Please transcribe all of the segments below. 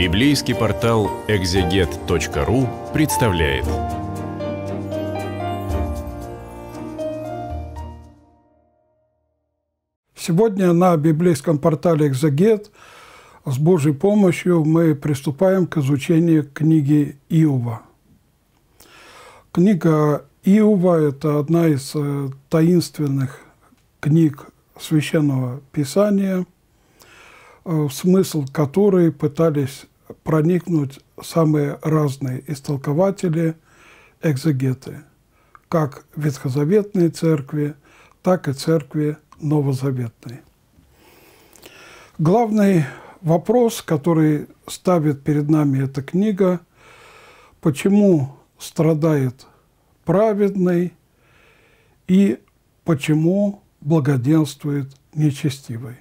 Библейский портал экзегет.ру представляет. Сегодня на библейском портале «Экзегет» с Божьей помощью мы приступаем к изучению книги Иова. Книга Иова – это одна из э, таинственных книг Священного Писания – в э, смысл которой пытались проникнуть самые разные истолкователи, экзегеты, как ветхозаветные церкви, так и церкви новозаветной. Главный вопрос, который ставит перед нами эта книга, почему страдает праведный и почему благоденствует нечестивый.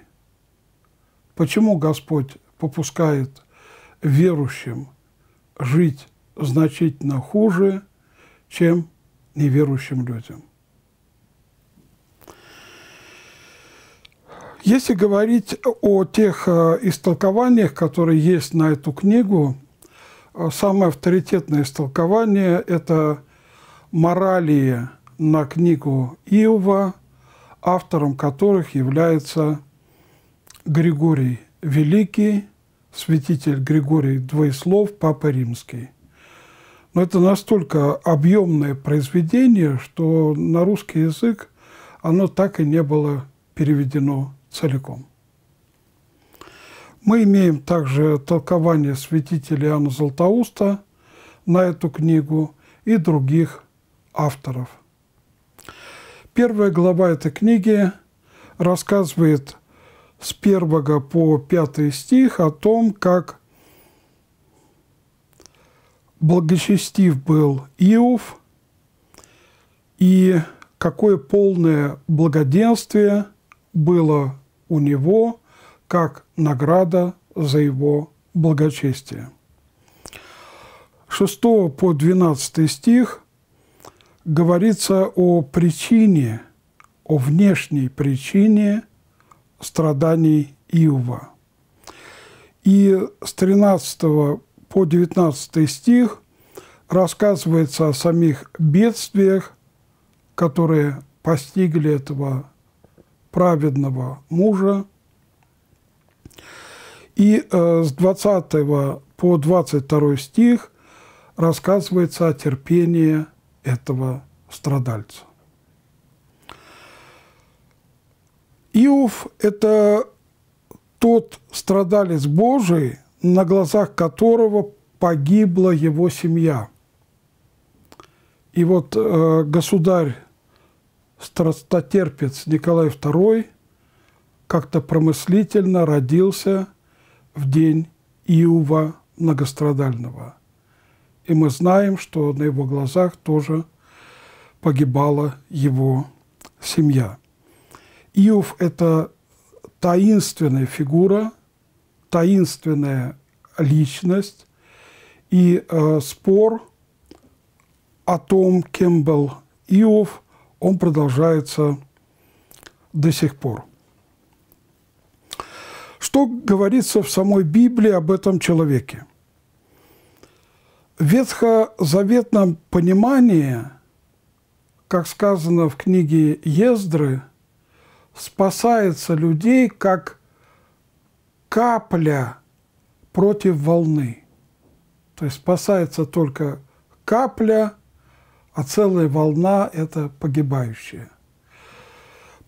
Почему Господь попускает верующим жить значительно хуже, чем неверующим людям? Если говорить о тех э, истолкованиях, которые есть на эту книгу, э, самое авторитетное истолкование – это моралия на книгу Иова, автором которых является Григорий Великий, святитель Григорий Двоеслов, Папа Римский. Но это настолько объемное произведение, что на русский язык оно так и не было переведено целиком. Мы имеем также толкование святителя Иоанна Златоуста на эту книгу и других авторов. Первая глава этой книги рассказывает с 1 по 5 стих о том, как благочестив был Иов и какое полное благоденствие было у него как награда за его благочестие. 6 по 12 стих говорится о причине, о внешней причине страданий Иова. И с 13 по 19 стих рассказывается о самих бедствиях, которые постигли этого праведного мужа. И э, с 20 по 22 стих рассказывается о терпении этого страдальца. Иов – это тот страдалец Божий, на глазах которого погибла его семья. И вот э, государь страстотерпец Николай II как-то промыслительно родился в день Иова многострадального. И мы знаем, что на его глазах тоже погибала его семья. Иов – это таинственная фигура, таинственная личность, и э, спор о том, кем был Иов, он продолжается до сих пор. Что говорится в самой Библии об этом человеке? В ветхозаветном понимании, как сказано в книге Ездры – спасается людей как капля против волны. То есть спасается только капля, а целая волна – это погибающая.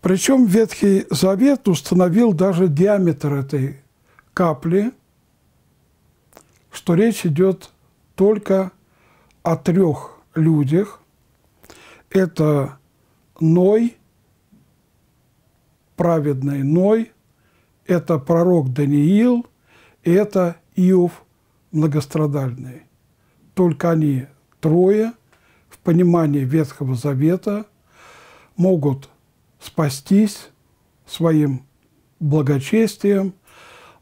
Причем Ветхий Завет установил даже диаметр этой капли, что речь идет только о трех людях. Это Ной – праведный Ной, это пророк Даниил, это Иов многострадальный. Только они трое в понимании Ветхого Завета могут спастись своим благочестием,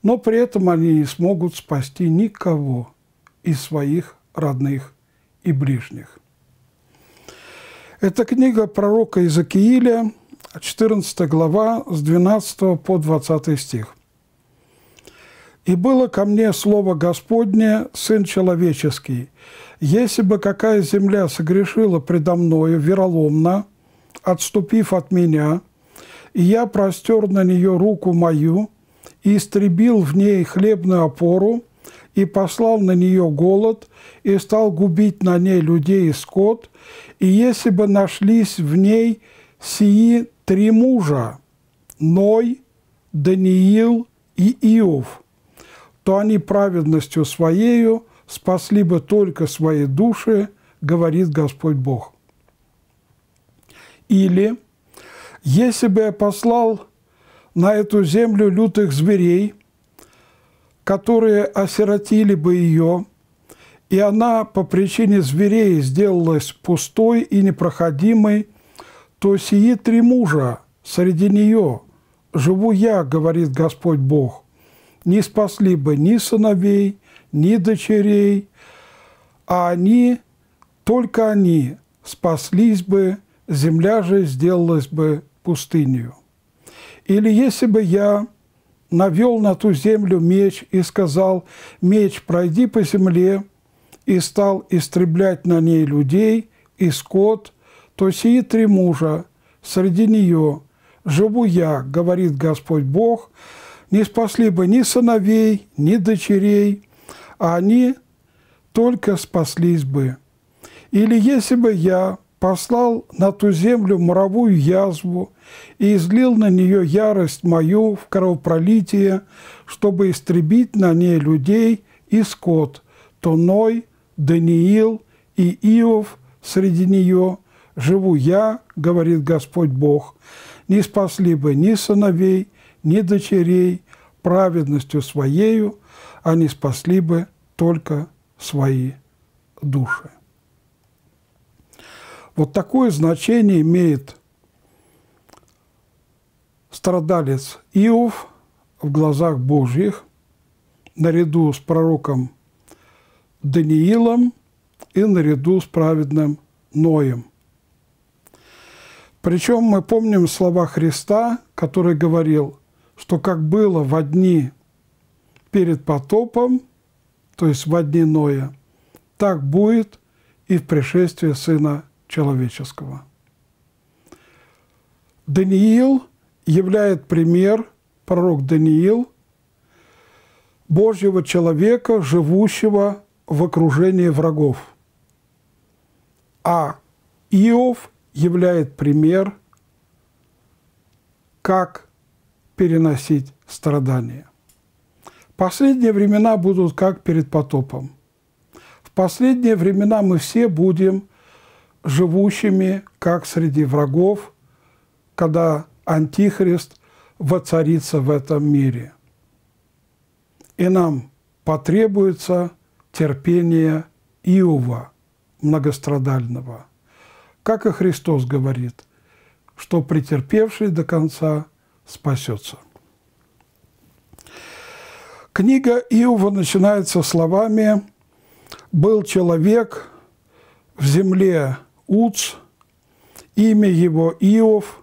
но при этом они не смогут спасти никого из своих родных и ближних. Эта книга пророка Иезекииля, 14 глава, с 12 по 20 стих. «И было ко мне слово Господне, Сын Человеческий, если бы какая земля согрешила предо мною вероломно, отступив от меня, и я простер на нее руку мою, и истребил в ней хлебную опору, и послал на нее голод, и стал губить на ней людей и скот, и если бы нашлись в ней – сии три мужа – Ной, Даниил и Иов, то они праведностью своею спасли бы только свои души, говорит Господь Бог. Или, если бы я послал на эту землю лютых зверей, которые осиротили бы ее, и она по причине зверей сделалась пустой и непроходимой – то сие три мужа среди нее, живу я, говорит Господь Бог, не спасли бы ни сыновей, ни дочерей, а они, только они, спаслись бы, земля же сделалась бы пустынью. Или если бы я навел на ту землю меч и сказал, меч, пройди по земле, и стал истреблять на ней людей и скот – то сии три мужа среди нее живу я, говорит Господь Бог, не спасли бы ни сыновей, ни дочерей, а они только спаслись бы. Или если бы я послал на ту землю моровую язву и излил на нее ярость мою в кровопролитие, чтобы истребить на ней людей и скот, то Ной, Даниил и Иов среди нее – живу я, говорит Господь Бог, не спасли бы ни сыновей, ни дочерей праведностью своею, а не спасли бы только свои души. Вот такое значение имеет страдалец Иов в глазах Божьих, наряду с пророком Даниилом и наряду с праведным Ноем. Причем мы помним слова Христа, который говорил, что как было в одни перед потопом, то есть в одни Ноя, так будет и в пришествии Сына Человеческого. Даниил являет пример, пророк Даниил, Божьего человека, живущего в окружении врагов. А Иов – являет пример, как переносить страдания. Последние времена будут как перед потопом. В последние времена мы все будем живущими, как среди врагов, когда Антихрист воцарится в этом мире. И нам потребуется терпение Иова многострадального – как и Христос говорит, что претерпевший до конца спасется. Книга Иова начинается словами «Был человек в земле Уц, имя его Иов,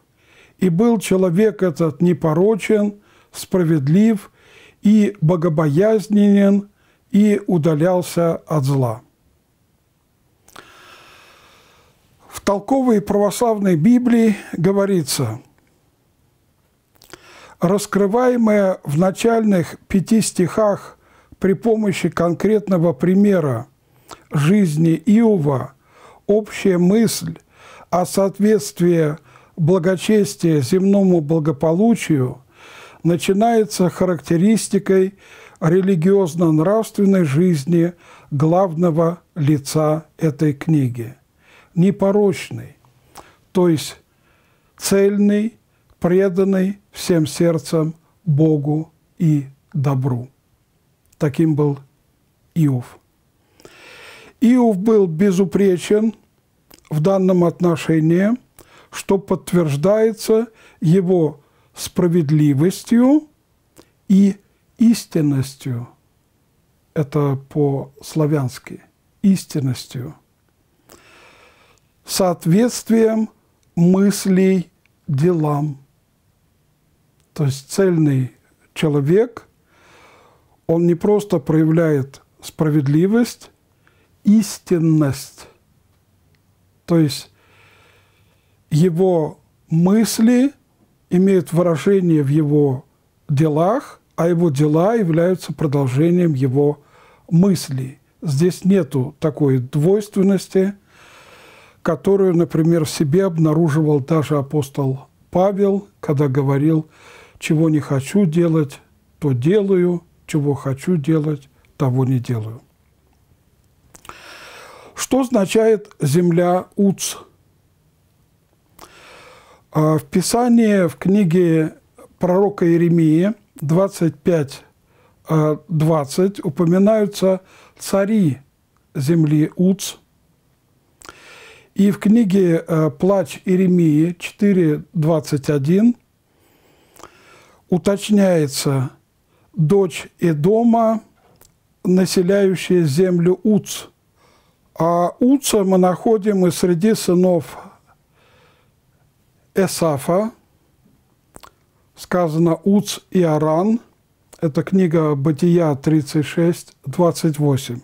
и был человек этот непорочен, справедлив и богобоязненен, и удалялся от зла». толковой православной Библии говорится, раскрываемое в начальных пяти стихах при помощи конкретного примера жизни Иова общая мысль о соответствии благочестия земному благополучию начинается характеристикой религиозно-нравственной жизни главного лица этой книги – непорочный, то есть цельный, преданный всем сердцем Богу и добру. Таким был Иов. Иов был безупречен в данном отношении, что подтверждается его справедливостью и истинностью. Это по-славянски. Истинностью – соответствием мыслей делам. То есть цельный человек, он не просто проявляет справедливость, истинность. То есть его мысли имеют выражение в его делах, а его дела являются продолжением его мыслей. Здесь нету такой двойственности – которую, например, в себе обнаруживал даже апостол Павел, когда говорил, чего не хочу делать, то делаю, чего хочу делать, того не делаю. Что означает земля Уц? А, в Писании, в книге пророка Иеремии 25.20 а, упоминаются цари земли Уц – и в книге э, «Плач Иеремии» 4.21 уточняется «Дочь Эдома, населяющая землю Уц». А Уца мы находим и среди сынов Эсафа, сказано «Уц и Аран», это книга Бытия 36, 28.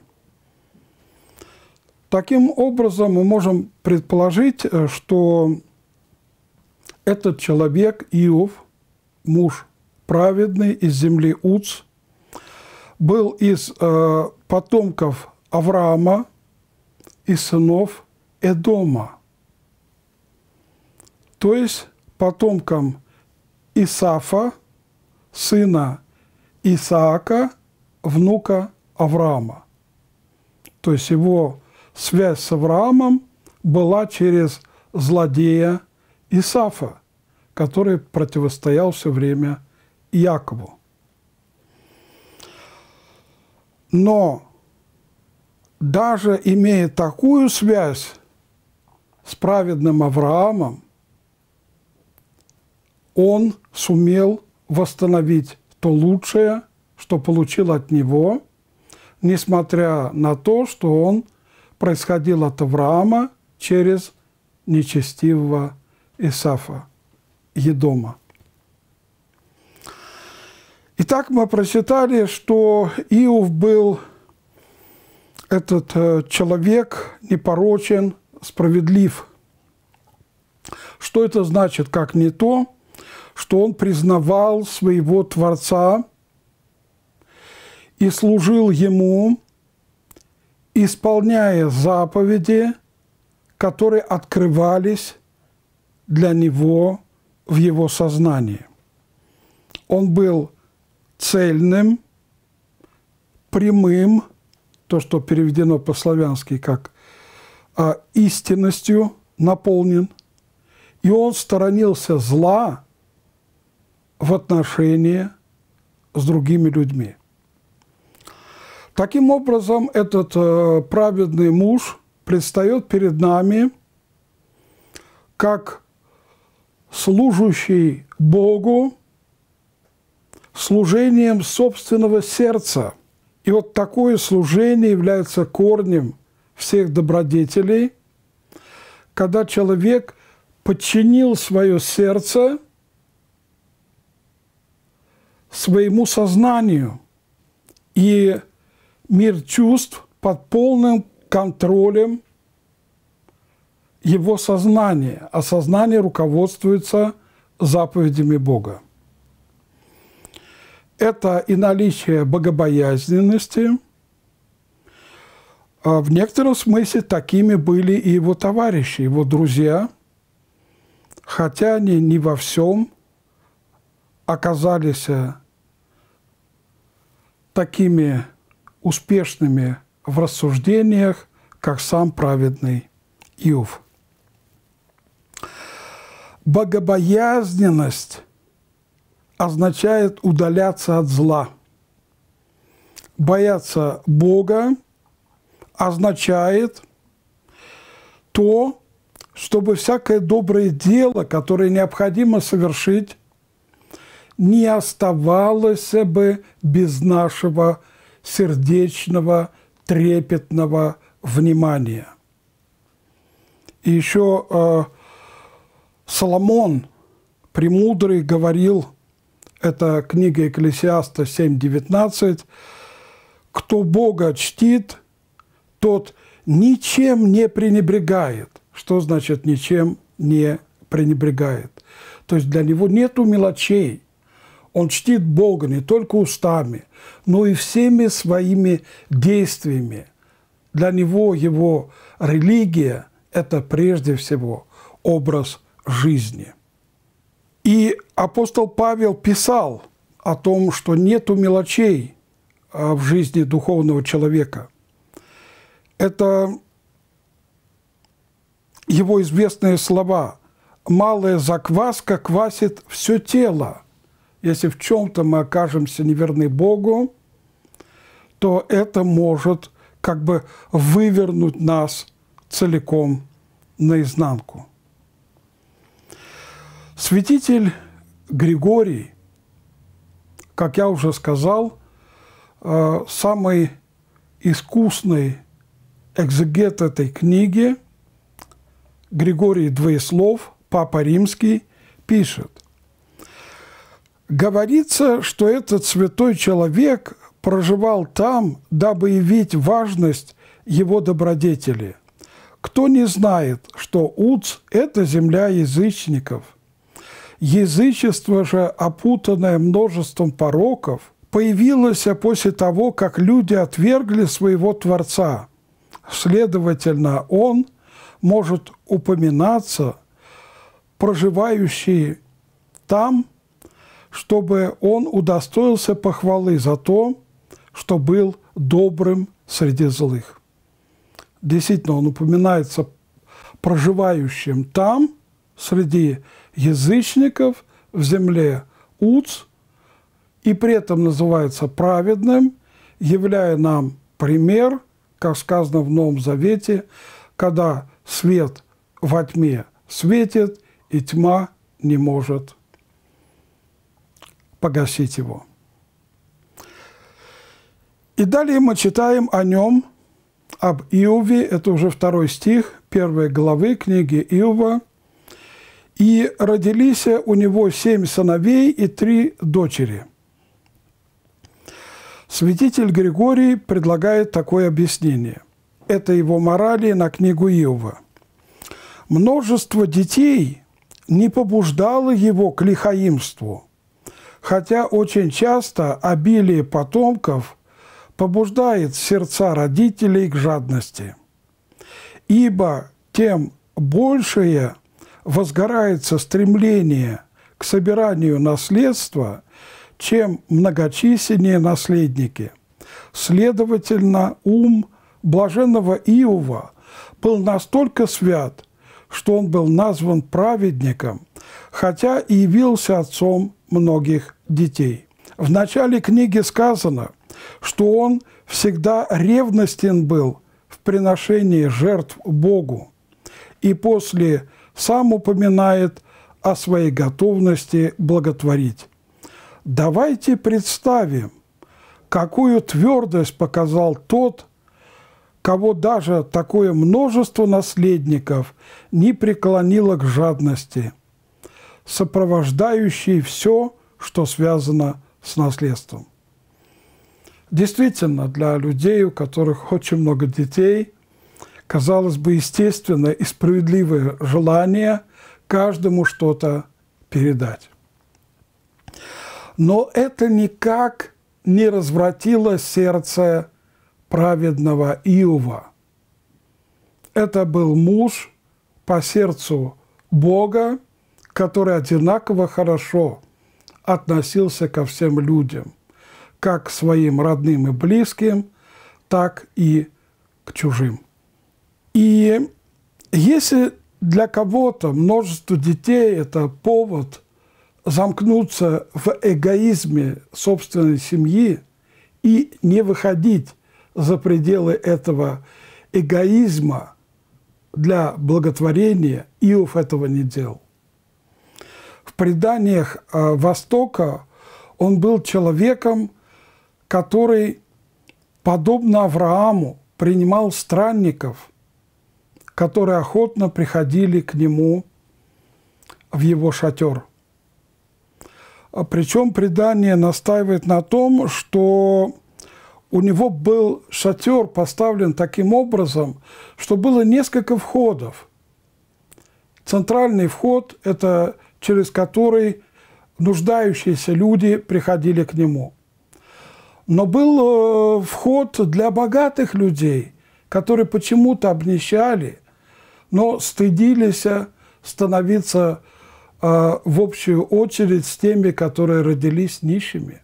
Таким образом, мы можем предположить, э, что этот человек, Иов, муж праведный из земли Уц, был из э, потомков Авраама и сынов Эдома, то есть потомком Исафа, сына Исаака, внука Авраама. То есть его связь с Авраамом была через злодея Исафа, который противостоял все время Якову. Но даже имея такую связь с праведным Авраамом, он сумел восстановить то лучшее, что получил от него, несмотря на то, что он происходил от Авраама через нечестивого Исафа, Едома. Итак, мы прочитали, что Иов был этот э, человек непорочен, справедлив. Что это значит, как не то, что он признавал своего Творца и служил ему, исполняя заповеди, которые открывались для него в его сознании. Он был цельным, прямым, то, что переведено по-славянски как а, истинностью, наполнен. И он сторонился зла в отношении с другими людьми. Таким образом, этот э, праведный муж предстает перед нами как служащий Богу служением собственного сердца. И вот такое служение является корнем всех добродетелей, когда человек подчинил свое сердце своему сознанию – и мир чувств под полным контролем его сознания, а сознание руководствуется заповедями Бога. Это и наличие богобоязненности. А, в некотором смысле такими были и его товарищи, его друзья, хотя они не во всем оказались э, такими успешными в рассуждениях, как сам праведный Иов. Богобоязненность означает удаляться от зла. Бояться Бога означает то, чтобы всякое доброе дело, которое необходимо совершить, не оставалось бы без нашего сердечного, трепетного внимания. И еще э, Соломон Премудрый говорил, это книга Экклесиаста 7.19, «Кто Бога чтит, тот ничем не пренебрегает». Что значит «ничем не пренебрегает»? То есть для него нету мелочей – он чтит Бога не только устами, но и всеми своими действиями. Для него его религия – это прежде всего образ жизни. И апостол Павел писал о том, что нету мелочей а, в жизни духовного человека. Это его известные слова «малая закваска квасит все тело, если в чем-то мы окажемся неверны Богу, то это может как бы вывернуть нас целиком наизнанку. Святитель Григорий, как я уже сказал, э, самый искусный экзегет этой книги, Григорий Двоеслов, Папа Римский, пишет, Говорится, что этот святой человек проживал там, дабы явить важность его добродетели. Кто не знает, что Уц – это земля язычников? Язычество же, опутанное множеством пороков, появилось после того, как люди отвергли своего Творца. Следовательно, он может упоминаться, проживающий там – чтобы он удостоился похвалы за то, что был добрым среди злых. Действительно, он упоминается проживающим там, среди язычников, в земле Уц, и при этом называется праведным, являя нам пример, как сказано в Новом Завете, когда свет во тьме светит, и тьма не может погасить его. И далее мы читаем о нем, об Иове, это уже второй стих первой главы книги Иова. «И родились у него семь сыновей и три дочери». Святитель Григорий предлагает такое объяснение. Это его морали на книгу Иова. «Множество детей не побуждало его к лихаимству» Хотя очень часто обилие потомков побуждает сердца родителей к жадности. Ибо тем большее возгорается стремление к собиранию наследства, чем многочисленнее наследники. Следовательно, ум блаженного Иова был настолько свят, что он был назван праведником, хотя и явился отцом многих детей. В начале книги сказано, что он всегда ревностен был в приношении жертв Богу, и после сам упоминает о своей готовности благотворить. Давайте представим, какую твердость показал тот, кого даже такое множество наследников не преклонило к жадности – сопровождающий все, что связано с наследством. Действительно, для людей, у которых очень много детей, казалось бы, естественное и справедливое желание каждому что-то передать. Но это никак не развратило сердце праведного Иова. Это был муж по сердцу Бога, который одинаково хорошо относился ко всем людям, как к своим родным и близким, так и к чужим. И если для кого-то множество детей – это повод замкнуться в эгоизме собственной семьи и не выходить за пределы этого эгоизма для благотворения, Иов этого не делал в преданиях э, Востока он был человеком, который, подобно Аврааму, принимал странников, которые охотно приходили к нему в его шатер. А Причем предание настаивает на том, что у него был шатер поставлен таким образом, что было несколько входов. Центральный вход – это через который нуждающиеся люди приходили к нему. Но был э, вход для богатых людей, которые почему-то обнищали, но стыдились становиться э, в общую очередь с теми, которые родились нищими.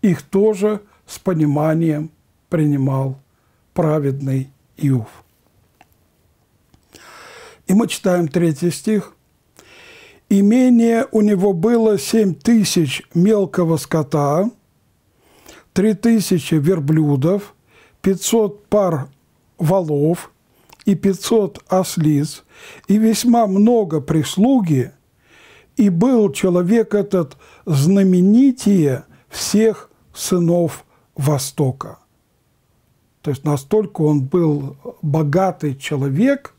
Их тоже с пониманием принимал праведный Иов. И мы читаем третий стих – Имение у него было 7 тысяч мелкого скота, 3 тысячи верблюдов, 500 пар валов и 500 ослиц, и весьма много прислуги, и был человек этот знаменитие всех сынов Востока. То есть настолько он был богатый человек,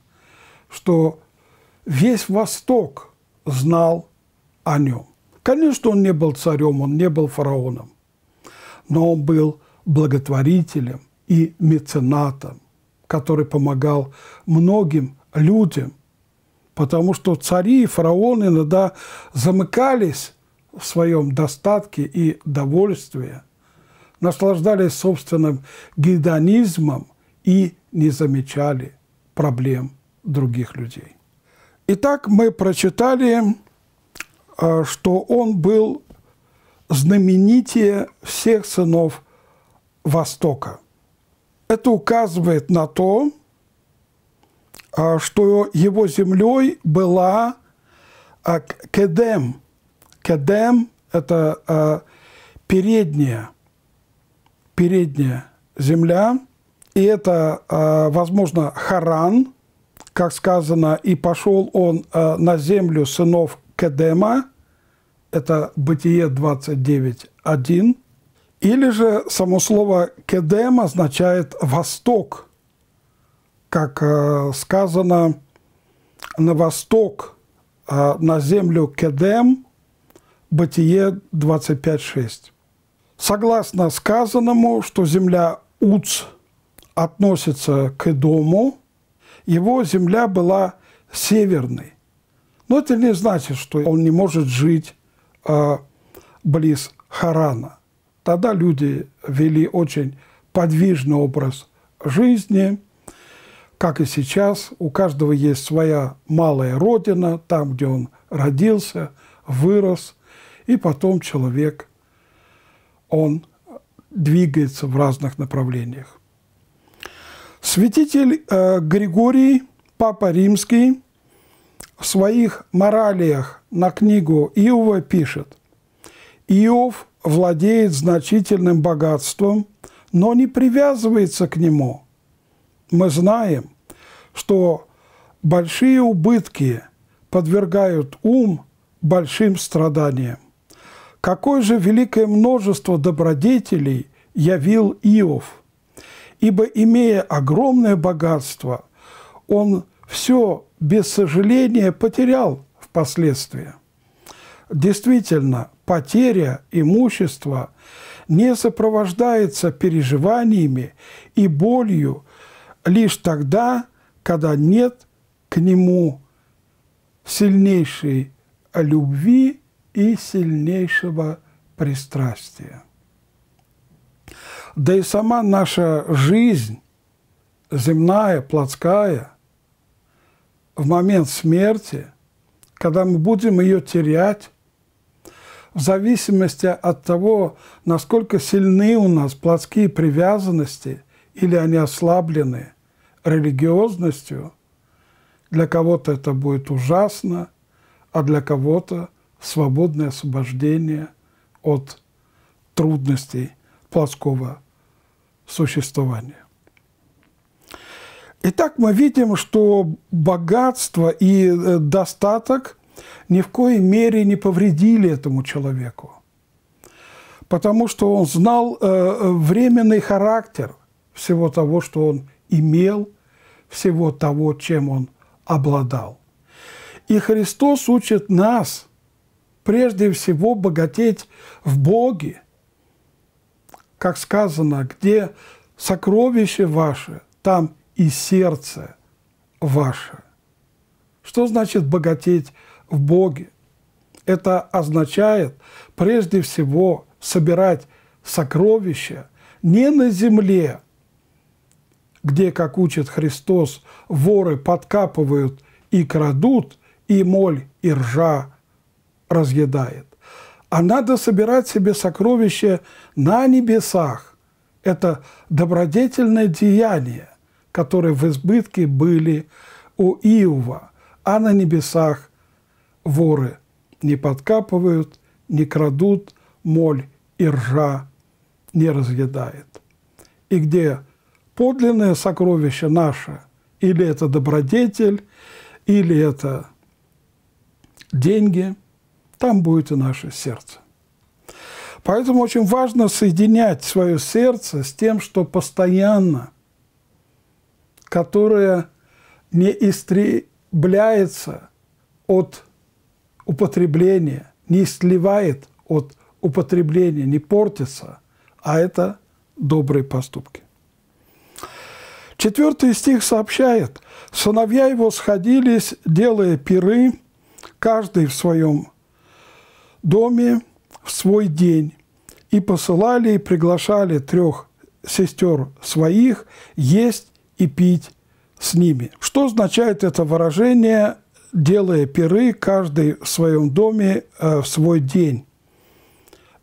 что весь Восток – знал о нем. Конечно, он не был царем, он не был фараоном, но он был благотворителем и меценатом, который помогал многим людям, потому что цари и фараоны иногда замыкались в своем достатке и довольстве, наслаждались собственным гедонизмом и не замечали проблем других людей. Итак, мы прочитали, а, что он был знаменитее всех сынов Востока. Это указывает на то, а, что его землей была а, Кедем. Кедем – это передняя, передняя земля, и это, возможно, Харан – как сказано, и пошел он э, на землю сынов Кедема, это Бытие 29.1, или же само слово «кедем» означает «восток», как э, сказано «на восток, э, на землю кедем» Бытие 25.6. Согласно сказанному, что земля Уц относится к Эдому, его земля была северной. Но это не значит, что он не может жить э, близ Харана. Тогда люди вели очень подвижный образ жизни, как и сейчас. У каждого есть своя малая родина, там, где он родился, вырос, и потом человек, он двигается в разных направлениях. Святитель э, Григорий, Папа Римский, в своих моралиях на книгу Иова пишет, «Иов владеет значительным богатством, но не привязывается к нему. Мы знаем, что большие убытки подвергают ум большим страданиям. Какое же великое множество добродетелей явил Иов – ибо, имея огромное богатство, он все без сожаления потерял впоследствии. Действительно, потеря имущества не сопровождается переживаниями и болью лишь тогда, когда нет к нему сильнейшей любви и сильнейшего пристрастия да и сама наша жизнь, земная, плотская, в момент смерти, когда мы будем ее терять, в зависимости от того, насколько сильны у нас плотские привязанности или они ослаблены религиозностью, для кого-то это будет ужасно, а для кого-то свободное освобождение от трудностей плоского существования. Итак, мы видим, что богатство и э, достаток ни в коей мере не повредили этому человеку, потому что он знал э, э, временный характер всего того, что он имел, всего того, чем он обладал. И Христос учит нас прежде всего богатеть в Боге, как сказано, где сокровище ваше, там и сердце ваше. Что значит богатеть в Боге? Это означает прежде всего собирать сокровища не на земле, где, как учит Христос, воры подкапывают и крадут, и моль и ржа разъедает, а надо собирать себе сокровища на небесах. Это добродетельное деяние, которое в избытке были у Иова, а на небесах воры не подкапывают, не крадут, моль и ржа не разъедает. И где подлинное сокровище наше, или это добродетель, или это деньги – там будет и наше сердце. Поэтому очень важно соединять свое сердце с тем, что постоянно, которое не истребляется от употребления, не сливает от употребления, не портится, а это добрые поступки. Четвертый стих сообщает, «Сыновья его сходились, делая пиры, каждый в своем доме в свой день. И посылали и приглашали трех сестер своих есть и пить с ними. Что означает это выражение «делая пиры, каждый в своем доме э, в свой день»?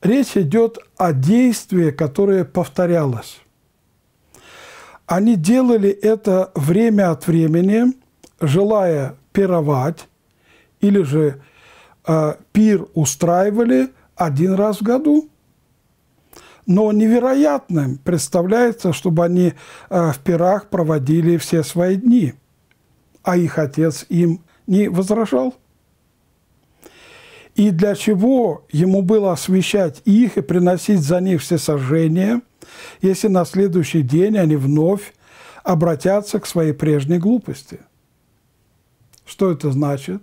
Речь идет о действии, которое повторялось. Они делали это время от времени, желая пировать или же Э, пир устраивали один раз в году. Но невероятным представляется, чтобы они э, в пирах проводили все свои дни, а их отец им не возражал. И для чего ему было освещать их и приносить за них все сожжения, если на следующий день они вновь обратятся к своей прежней глупости? Что это значит?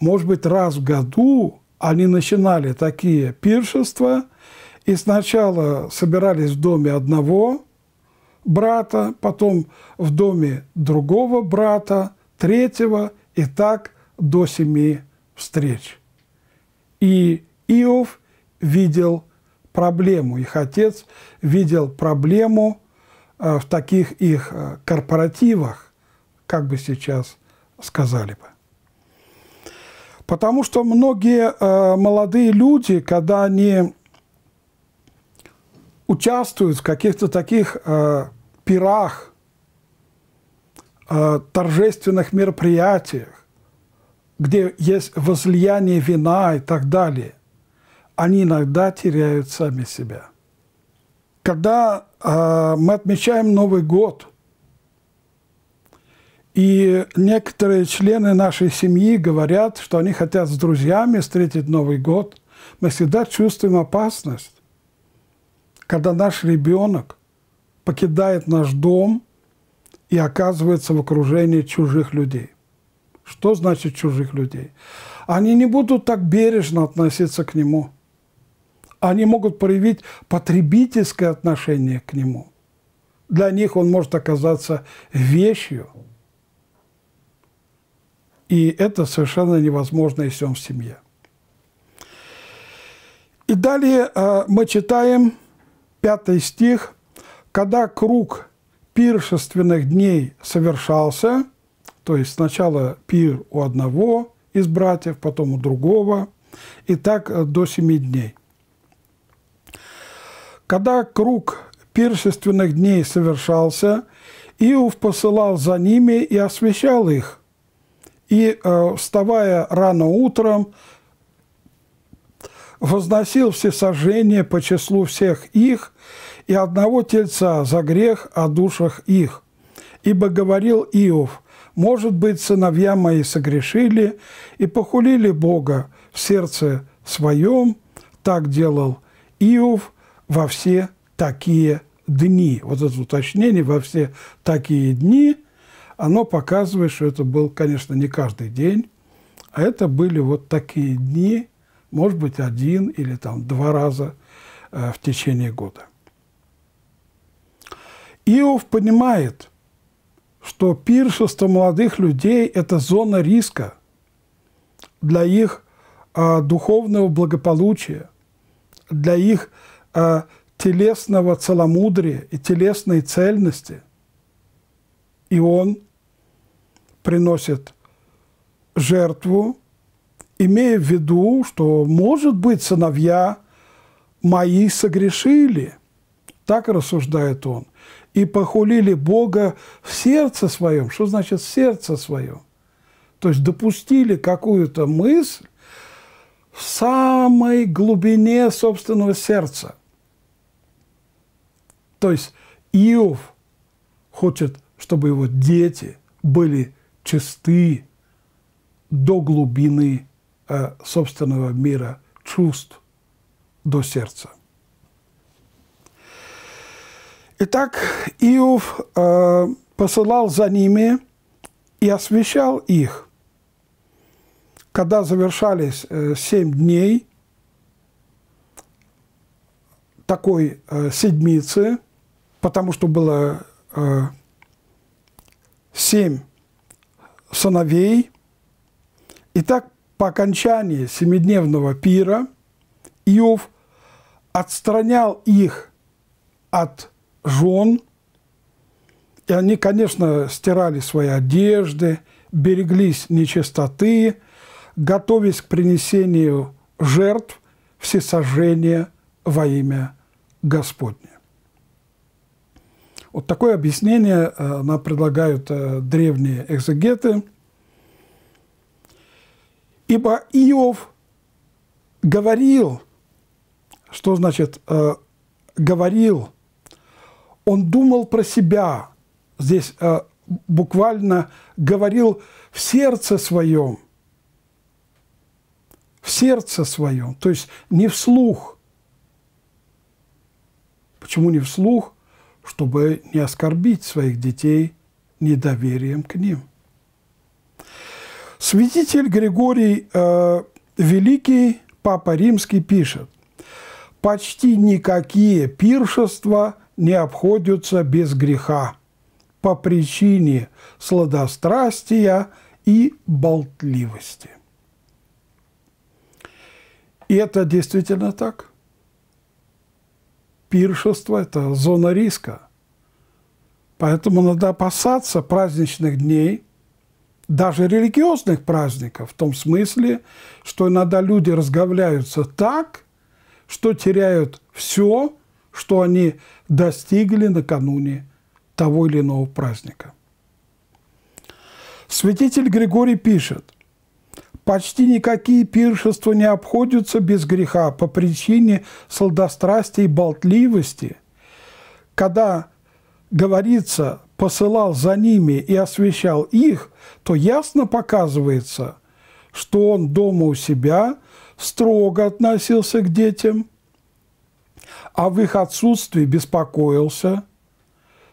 может быть, раз в году они начинали такие пиршества и сначала собирались в доме одного брата, потом в доме другого брата, третьего, и так до семи встреч. И Иов видел проблему, их отец видел проблему э, в таких их э, корпоративах, как бы сейчас сказали бы. Потому что многие э, молодые люди, когда они участвуют в каких-то таких э, пирах, э, торжественных мероприятиях, где есть возлияние вина и так далее, они иногда теряют сами себя. Когда э, мы отмечаем Новый год – и некоторые члены нашей семьи говорят, что они хотят с друзьями встретить Новый год. Мы всегда чувствуем опасность, когда наш ребенок покидает наш дом и оказывается в окружении чужих людей. Что значит чужих людей? Они не будут так бережно относиться к нему. Они могут проявить потребительское отношение к нему. Для них он может оказаться вещью – и это совершенно невозможно, если он в семье. И далее э, мы читаем пятый стих. «Когда круг пиршественных дней совершался», то есть сначала пир у одного из братьев, потом у другого, и так э, до семи дней. Когда круг пиршественных дней совершался, Иов посылал за ними и освещал их – и, э, вставая рано утром, возносил все сожжения по числу всех их и одного тельца за грех о душах их. Ибо говорил Иов, может быть, сыновья мои согрешили и похулили Бога в сердце своем, так делал Иов во все такие дни. Вот это уточнение во все такие дни – оно показывает, что это был, конечно, не каждый день, а это были вот такие дни, может быть, один или там два раза э, в течение года. Иов понимает, что пиршество молодых людей – это зона риска для их э, духовного благополучия, для их э, телесного целомудрия и телесной цельности. И он – приносит жертву, имея в виду, что, может быть, сыновья мои согрешили. Так рассуждает он. И похулили Бога в сердце своем. Что значит сердце свое? То есть допустили какую-то мысль в самой глубине собственного сердца. То есть Иов хочет, чтобы его дети были чисты до глубины э, собственного мира чувств, до сердца. Итак, Иов э, посылал за ними и освещал их. Когда завершались э, семь дней такой э, седмицы, потому что было э, семь сыновей. И так по окончании семидневного пира Иов отстранял их от жен, и они, конечно, стирали свои одежды, береглись нечистоты, готовясь к принесению жертв всесожжения во имя Господне. Вот такое объяснение э, нам предлагают э, древние экзегеты. Ибо Иов говорил, что значит э, говорил, он думал про себя, здесь буквально говорил в сердце своем, в сердце своем, то есть не вслух. Почему не вслух? чтобы не оскорбить своих детей недоверием к ним. Святитель Григорий э, Великий, Папа Римский, пишет, «Почти никакие пиршества не обходятся без греха по причине сладострастия и болтливости». И это действительно так – пиршество – это зона риска. Поэтому надо опасаться праздничных дней, даже религиозных праздников, в том смысле, что иногда люди разговляются так, что теряют все, что они достигли накануне того или иного праздника. Святитель Григорий пишет, Почти никакие пиршества не обходятся без греха по причине сладострастия и болтливости. Когда говорится «посылал за ними и освещал их», то ясно показывается, что он дома у себя строго относился к детям, а в их отсутствии беспокоился.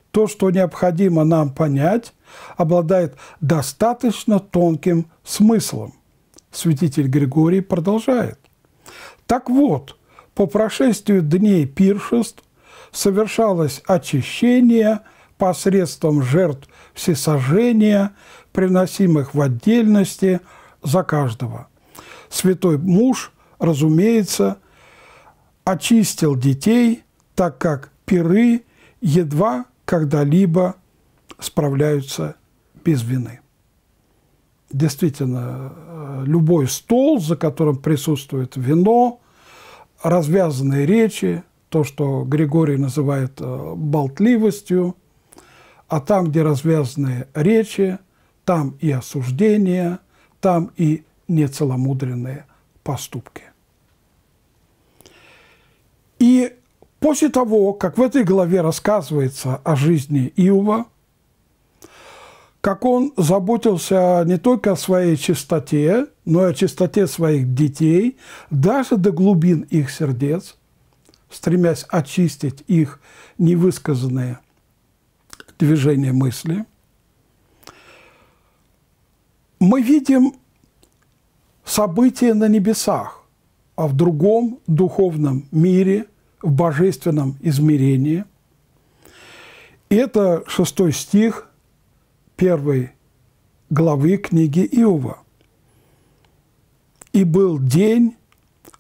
То, что необходимо нам понять, обладает достаточно тонким смыслом святитель Григорий продолжает. Так вот, по прошествию дней пиршеств совершалось очищение посредством жертв всесожжения, приносимых в отдельности за каждого. Святой муж, разумеется, очистил детей, так как пиры едва когда-либо справляются без вины действительно э, любой стол, за которым присутствует вино, развязанные речи, то, что Григорий называет э, болтливостью, а там, где развязаны речи, там и осуждения, там и нецеломудренные поступки. И после того, как в этой главе рассказывается о жизни Иова, как он заботился не только о своей чистоте, но и о чистоте своих детей, даже до глубин их сердец, стремясь очистить их невысказанные движения мысли. Мы видим события на небесах, а в другом духовном мире, в божественном измерении. И это шестой стих – первой главы книги Иова. «И был день,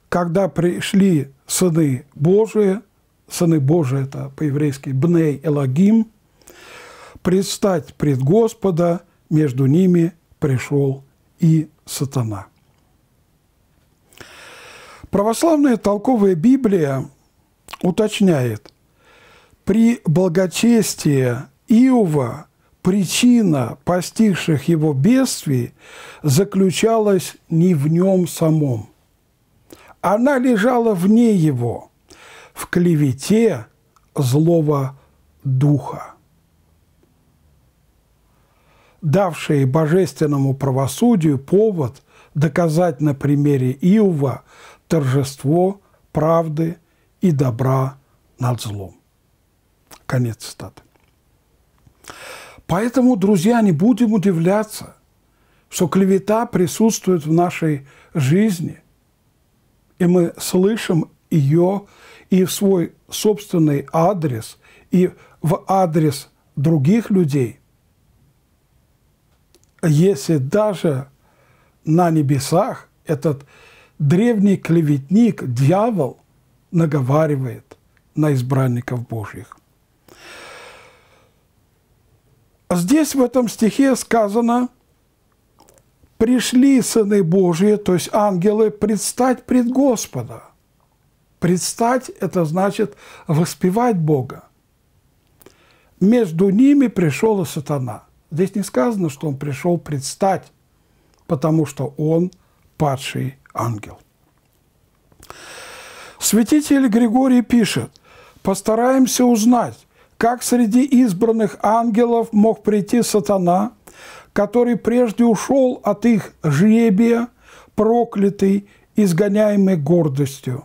когда пришли сыны Божии, сыны Божии – это по-еврейски «бней Элагим», предстать пред Господа, между ними пришел и сатана. Православная толковая Библия уточняет, при благочестии Иова – причина постигших его бедствий заключалась не в нем самом. Она лежала вне его, в клевете злого духа. Давшие божественному правосудию повод доказать на примере Иова торжество правды и добра над злом. Конец цитаты. Поэтому, друзья, не будем удивляться, что клевета присутствует в нашей жизни, и мы слышим ее и в свой собственный адрес, и в адрес других людей. Если даже на небесах этот древний клеветник, дьявол, наговаривает на избранников Божьих. Здесь в этом стихе сказано, пришли сыны Божьи, то есть ангелы, предстать пред Господа. Предстать – это значит воспевать Бога. Между ними пришел и сатана. Здесь не сказано, что он пришел предстать, потому что он падший ангел. Святитель Григорий пишет, постараемся узнать, как среди избранных ангелов мог прийти сатана, который прежде ушел от их жребия, проклятый, изгоняемый гордостью.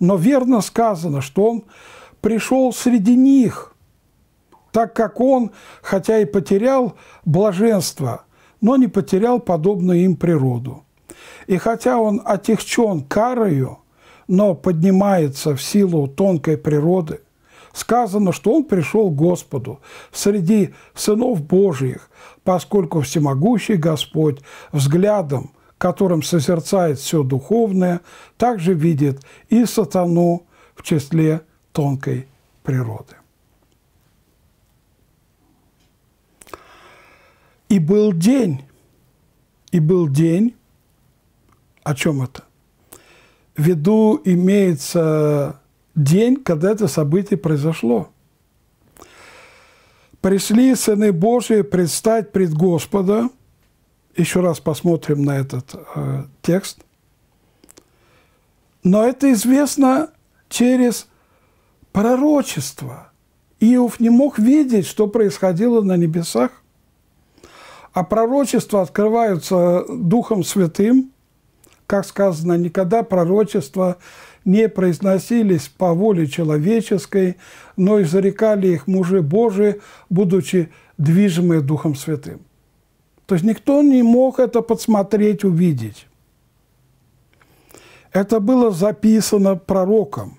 Но верно сказано, что он пришел среди них, так как он, хотя и потерял блаженство, но не потерял подобную им природу. И хотя он отягчен карою, но поднимается в силу тонкой природы – сказано, что он пришел к Господу среди сынов Божьих, поскольку всемогущий Господь взглядом, которым созерцает все духовное, также видит и сатану в числе тонкой природы. И был день, и был день, о чем это? В виду имеется день, когда это событие произошло. «Пришли сыны Божии предстать пред Господа». Еще раз посмотрим на этот э, текст. Но это известно через пророчество. Иов не мог видеть, что происходило на небесах, а пророчества открываются Духом Святым, как сказано, никогда пророчество не произносились по воле человеческой, но и их мужи Божии, будучи движимы Духом Святым. То есть никто не мог это подсмотреть, увидеть. Это было записано пророком.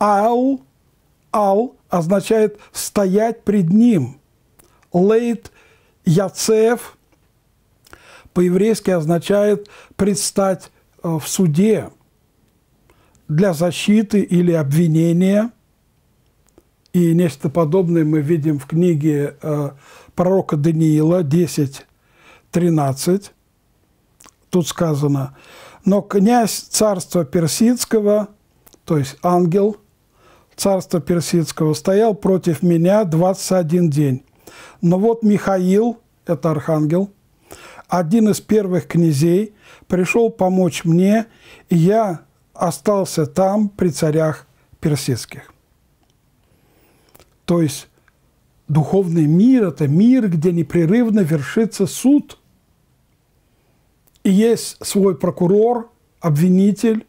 Ал, ал означает «стоять пред ним». Лейт, Яцев – по-еврейски означает «предстать э, в суде» для защиты или обвинения. И нечто подобное мы видим в книге э, пророка Даниила 10.13. Тут сказано, «Но князь царства персидского, то есть ангел царства персидского, стоял против меня 21 день. Но вот Михаил, это архангел, один из первых князей, пришел помочь мне, и я остался там при царях персидских. То есть духовный мир – это мир, где непрерывно вершится суд. И есть свой прокурор, обвинитель,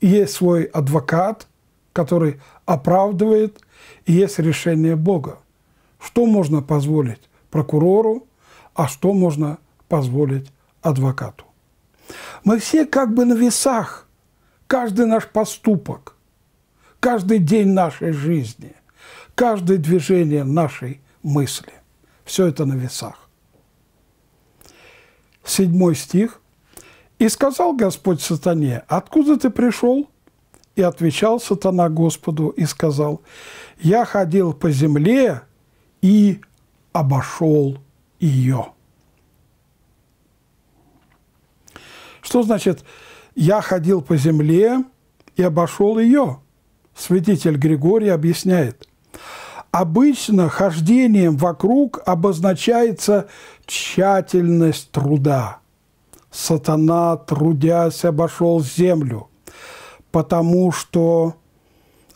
и есть свой адвокат, который оправдывает, и есть решение Бога. Что можно позволить прокурору, а что можно позволить адвокату. Мы все как бы на весах – Каждый наш поступок, каждый день нашей жизни, каждое движение нашей мысли. Все это на весах. Седьмой стих. «И сказал Господь сатане, откуда ты пришел?» И отвечал сатана Господу и сказал, «Я ходил по земле и обошел ее». Что значит я ходил по земле и обошел ее. Святитель Григорий объясняет. Обычно хождением вокруг обозначается тщательность труда. Сатана, трудясь, обошел землю, потому что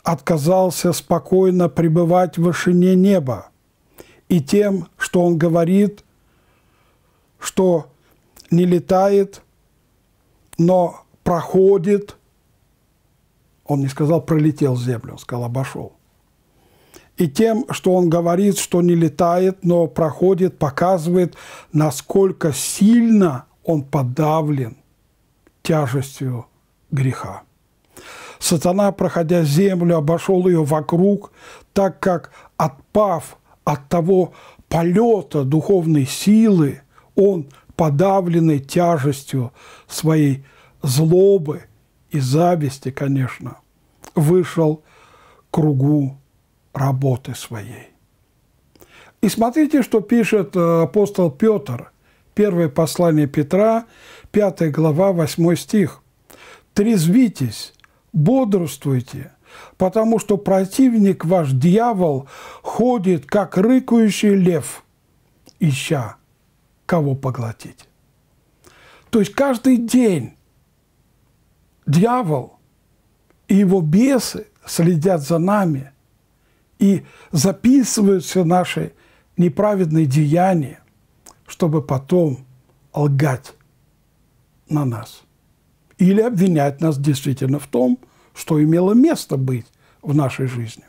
отказался спокойно пребывать в вышине неба. И тем, что он говорит, что не летает, но проходит, он не сказал пролетел землю, он сказал обошел. И тем, что он говорит, что не летает, но проходит, показывает, насколько сильно он подавлен тяжестью греха. Сатана, проходя землю, обошел ее вокруг, так как, отпав от того полета духовной силы, он, подавленный тяжестью своей злобы и зависти, конечно, вышел кругу работы своей. И смотрите, что пишет э, апостол Петр, первое послание Петра, 5 глава, 8 стих. «Трезвитесь, бодрствуйте, потому что противник ваш, дьявол, ходит, как рыкающий лев, ища, кого поглотить». То есть каждый день дьявол и его бесы следят за нами и записывают все наши неправедные деяния, чтобы потом лгать на нас или обвинять нас действительно в том, что имело место быть в нашей жизни.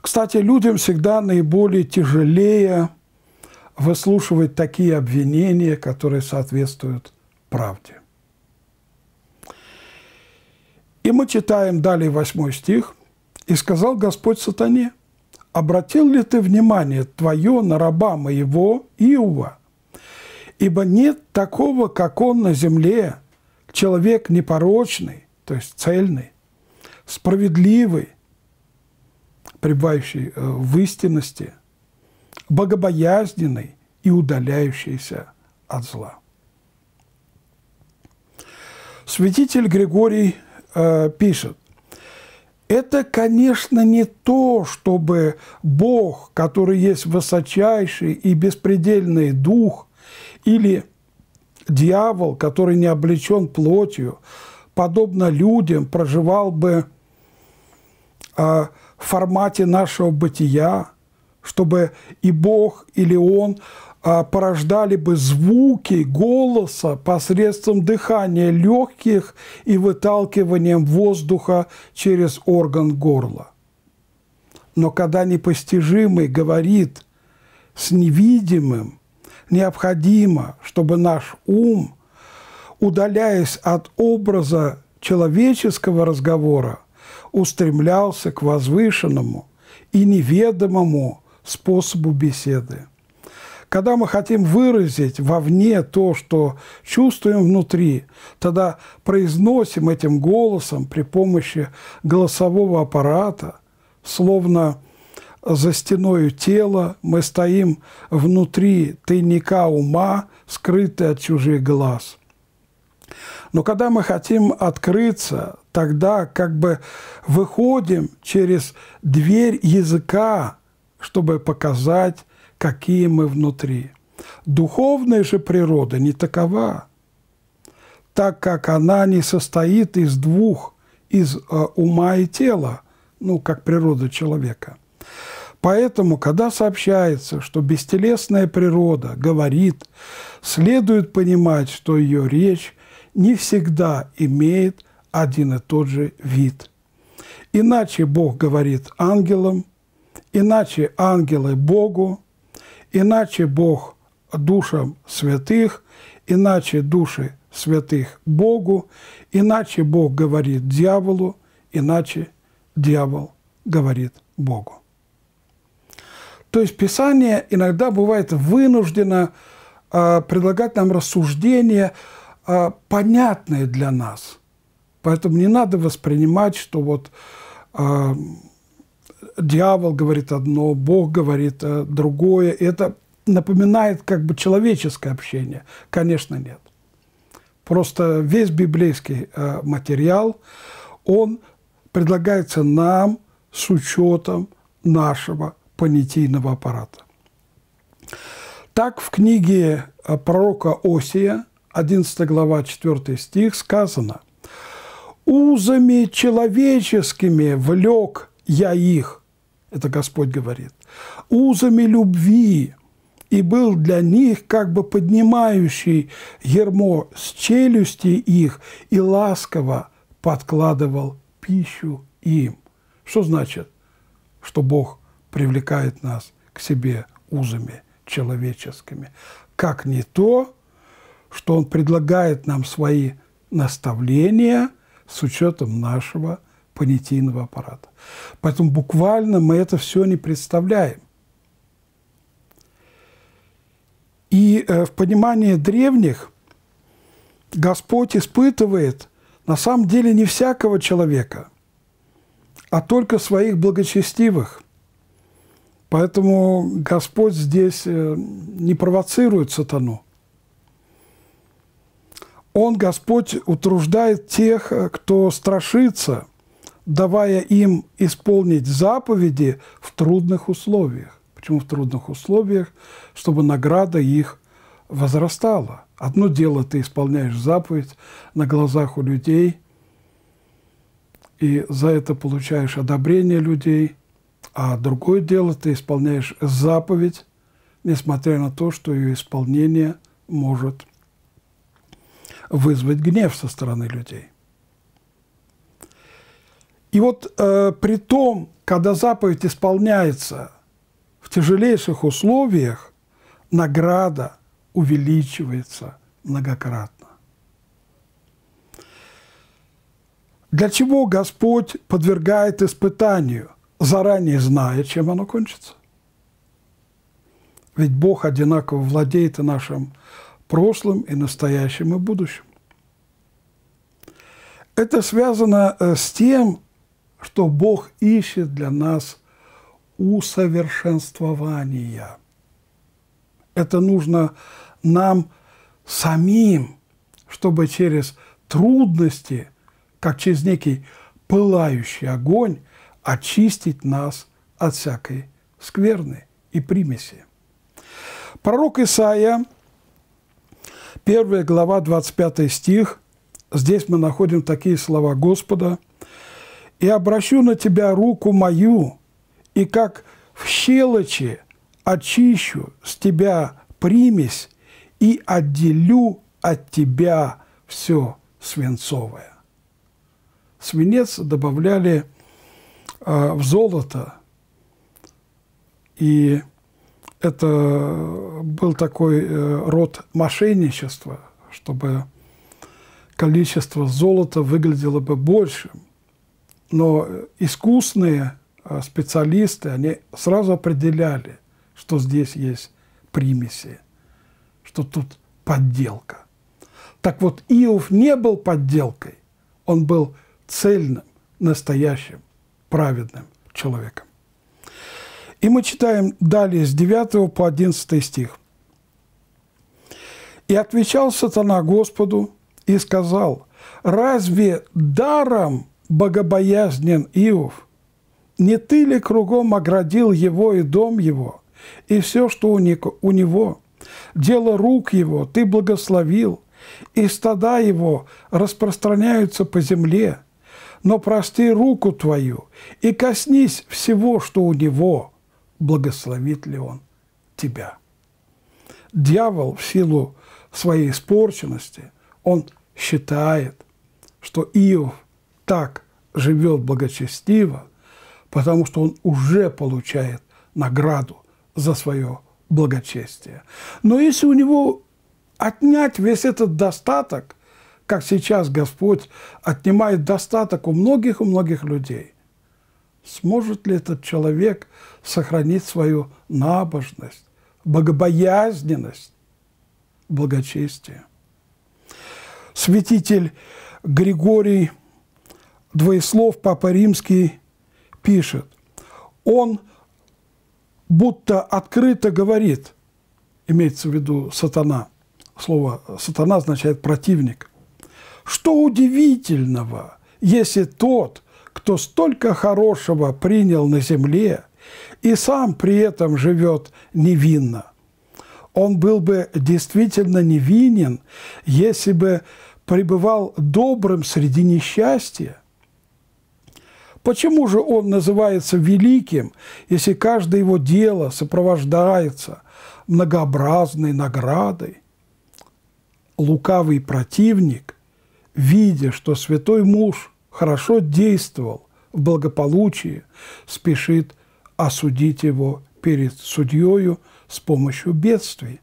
Кстати, людям всегда наиболее тяжелее выслушивать такие обвинения, которые соответствуют правде. И мы читаем далее восьмой стих. «И сказал Господь сатане, обратил ли ты внимание твое на раба моего Иова? Ибо нет такого, как он на земле, человек непорочный, то есть цельный, справедливый, пребывающий э, в истинности, богобоязненный и удаляющийся от зла. Святитель Григорий э, пишет, это, конечно, не то, чтобы Бог, который есть высочайший и беспредельный дух, или дьявол, который не облечен плотью, подобно людям, проживал бы а, в формате нашего бытия, чтобы и Бог, или Он а, порождали бы звуки голоса посредством дыхания легких и выталкиванием воздуха через орган горла. Но когда непостижимый говорит с невидимым, необходимо, чтобы наш ум, удаляясь от образа человеческого разговора, устремлялся к возвышенному и неведомому способу беседы. Когда мы хотим выразить вовне то, что чувствуем внутри, тогда произносим этим голосом при помощи голосового аппарата, словно за стеною тела мы стоим внутри тайника ума, скрытый от чужих глаз. Но когда мы хотим открыться, тогда как бы выходим через дверь языка, чтобы показать какие мы внутри. Духовная же природа не такова, так как она не состоит из двух, из э, ума и тела, ну, как природа человека. Поэтому, когда сообщается, что бестелесная природа говорит, следует понимать, что ее речь не всегда имеет один и тот же вид. Иначе Бог говорит ангелам, иначе ангелы Богу, иначе Бог душам святых, иначе души святых Богу, иначе Бог говорит дьяволу, иначе дьявол говорит Богу. То есть Писание иногда бывает вынуждено э, предлагать нам рассуждения, э, понятные для нас. Поэтому не надо воспринимать, что вот э, дьявол говорит одно, Бог говорит э, другое. Это напоминает как бы человеческое общение. Конечно, нет. Просто весь библейский э, материал, он предлагается нам с учетом нашего понятийного аппарата. Так в книге э, пророка Осия, 11 глава, 4 стих, сказано «Узами человеческими влек я их, это Господь говорит, узами любви, и был для них как бы поднимающий ермо с челюсти их и ласково подкладывал пищу им. Что значит, что Бог привлекает нас к себе узами человеческими? Как не то, что Он предлагает нам свои наставления с учетом нашего понятийного аппарата. Поэтому буквально мы это все не представляем. И э, в понимании древних Господь испытывает на самом деле не всякого человека, а только своих благочестивых. Поэтому Господь здесь э, не провоцирует сатану. Он, Господь, утруждает тех, э, кто страшится – давая им исполнить заповеди в трудных условиях. Почему в трудных условиях? Чтобы награда их возрастала. Одно дело ты исполняешь заповедь на глазах у людей, и за это получаешь одобрение людей, а другое дело ты исполняешь заповедь, несмотря на то, что ее исполнение может вызвать гнев со стороны людей. И вот э, при том, когда заповедь исполняется в тяжелейших условиях, награда увеличивается многократно. Для чего Господь подвергает испытанию, заранее зная, чем оно кончится? Ведь Бог одинаково владеет и нашим прошлым, и настоящим, и будущим. Это связано э, с тем, что Бог ищет для нас усовершенствования. Это нужно нам самим, чтобы через трудности, как через некий пылающий огонь, очистить нас от всякой скверны и примеси. Пророк Исаия, 1 глава, 25 стих, здесь мы находим такие слова Господа – и обращу на тебя руку мою, и как в щелочи очищу с тебя примесь и отделю от тебя все свинцовое. Свинец добавляли э, в золото, и это был такой э, род мошенничества, чтобы количество золота выглядело бы большим. Но искусные а, специалисты, они сразу определяли, что здесь есть примеси, что тут подделка. Так вот, Иов не был подделкой, он был цельным, настоящим, праведным человеком. И мы читаем далее с 9 по 11 стих. «И отвечал сатана Господу и сказал, «Разве даром богобоязнен Иов? Не ты ли кругом оградил его и дом его, и все, что у него? Дело рук его ты благословил, и стада его распространяются по земле. Но прости руку твою и коснись всего, что у него, благословит ли он тебя. Дьявол в силу своей испорченности, он считает, что Иов – так живет благочестиво, потому что он уже получает награду за свое благочестие. Но если у него отнять весь этот достаток, как сейчас Господь отнимает достаток у многих и многих людей, сможет ли этот человек сохранить свою набожность, богобоязненность, благочестие? Святитель Григорий двоеслов Папа Римский пишет. Он будто открыто говорит, имеется в виду сатана, слово сатана означает противник, что удивительного, если тот, кто столько хорошего принял на земле и сам при этом живет невинно. Он был бы действительно невинен, если бы пребывал добрым среди несчастья, Почему же он называется великим, если каждое его дело сопровождается многообразной наградой? Лукавый противник, видя, что святой муж хорошо действовал в благополучии, спешит осудить его перед судьею с помощью бедствий.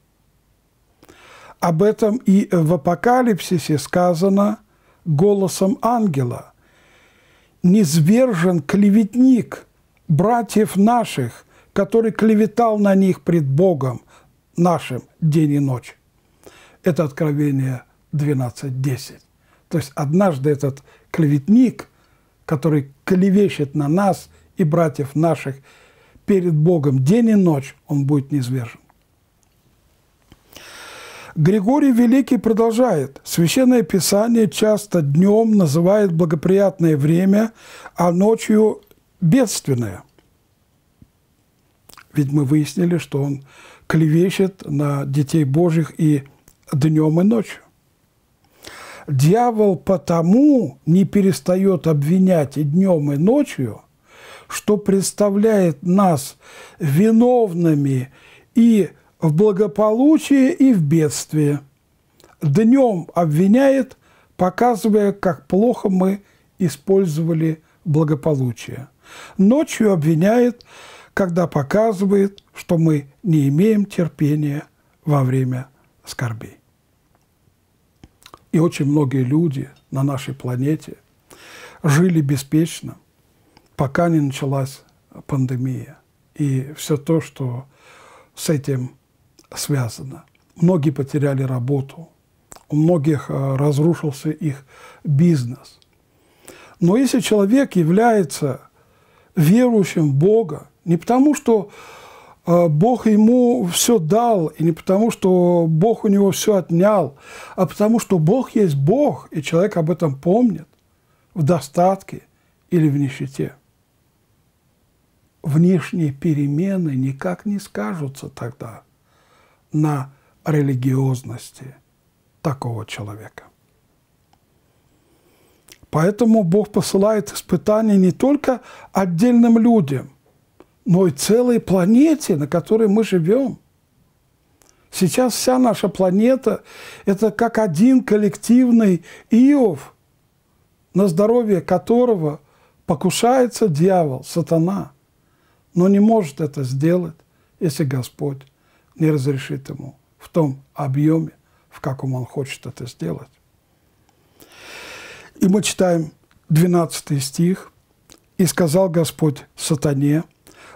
Об этом и в Апокалипсисе сказано голосом ангела – низвержен клеветник братьев наших, который клеветал на них пред Богом нашим день и ночь. Это откровение 12.10. То есть однажды этот клеветник, который клевещет на нас и братьев наших перед Богом день и ночь, он будет низвержен. Григорий Великий продолжает. Священное Писание часто днем называет благоприятное время, а ночью – бедственное. Ведь мы выяснили, что он клевещет на детей Божьих и днем, и ночью. Дьявол потому не перестает обвинять и днем, и ночью, что представляет нас виновными и в благополучии и в бедствии. Днем обвиняет, показывая, как плохо мы использовали благополучие. Ночью обвиняет, когда показывает, что мы не имеем терпения во время скорбей. И очень многие люди на нашей планете жили беспечно, пока не началась пандемия. И все то, что с этим связано. Многие потеряли работу, у многих э, разрушился их бизнес. Но если человек является верующим в Бога, не потому, что э, Бог ему все дал, и не потому, что Бог у него все отнял, а потому, что Бог есть Бог, и человек об этом помнит в достатке или в нищете. Внешние перемены никак не скажутся тогда – на религиозности такого человека. Поэтому Бог посылает испытания не только отдельным людям, но и целой планете, на которой мы живем. Сейчас вся наша планета – это как один коллективный Иов, на здоровье которого покушается дьявол, сатана, но не может это сделать, если Господь не разрешит ему в том объеме, в каком он хочет это сделать. И мы читаем 12 стих. «И сказал Господь сатане,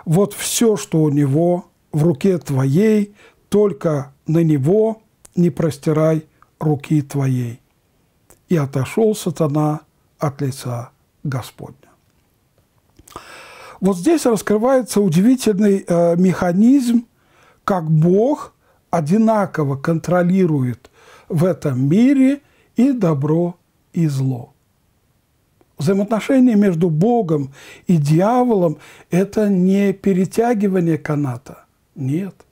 вот все, что у него в руке твоей, только на него не простирай руки твоей. И отошел сатана от лица Господня. Вот здесь раскрывается удивительный э, механизм как Бог одинаково контролирует в этом мире и добро, и зло. Взаимоотношения между Богом и дьяволом – это не перетягивание каната. Нет.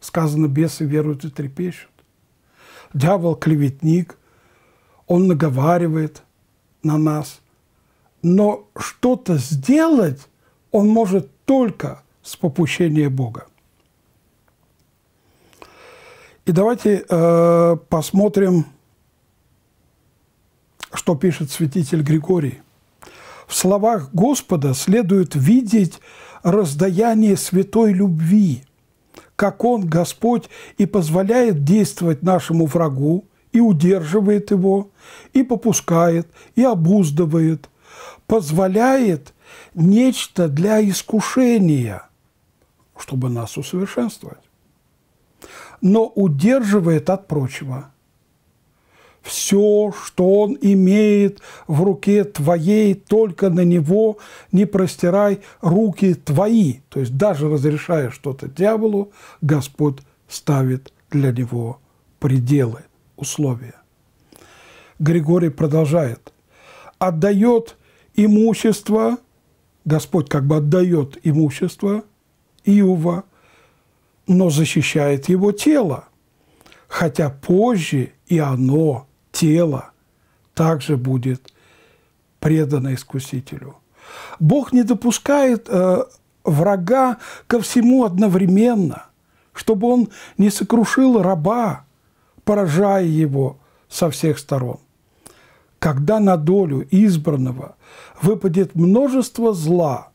Сказано, бесы веруют и трепещут. Дьявол – клеветник, он наговаривает на нас. Но что-то сделать он может только с попущения Бога. И давайте э, посмотрим, что пишет святитель Григорий. В словах Господа следует видеть раздаяние святой любви, как Он, Господь, и позволяет действовать нашему врагу, и удерживает его, и попускает, и обуздывает, позволяет нечто для искушения, чтобы нас усовершенствовать но удерживает от прочего. Все, что он имеет в руке твоей, только на него не простирай руки твои. То есть даже разрешая что-то дьяволу, Господь ставит для него пределы, условия. Григорий продолжает. Отдает имущество, Господь как бы отдает имущество Иова – но защищает его тело, хотя позже и оно, тело, также будет предано Искусителю. Бог не допускает э, врага ко всему одновременно, чтобы он не сокрушил раба, поражая его со всех сторон. Когда на долю избранного выпадет множество зла,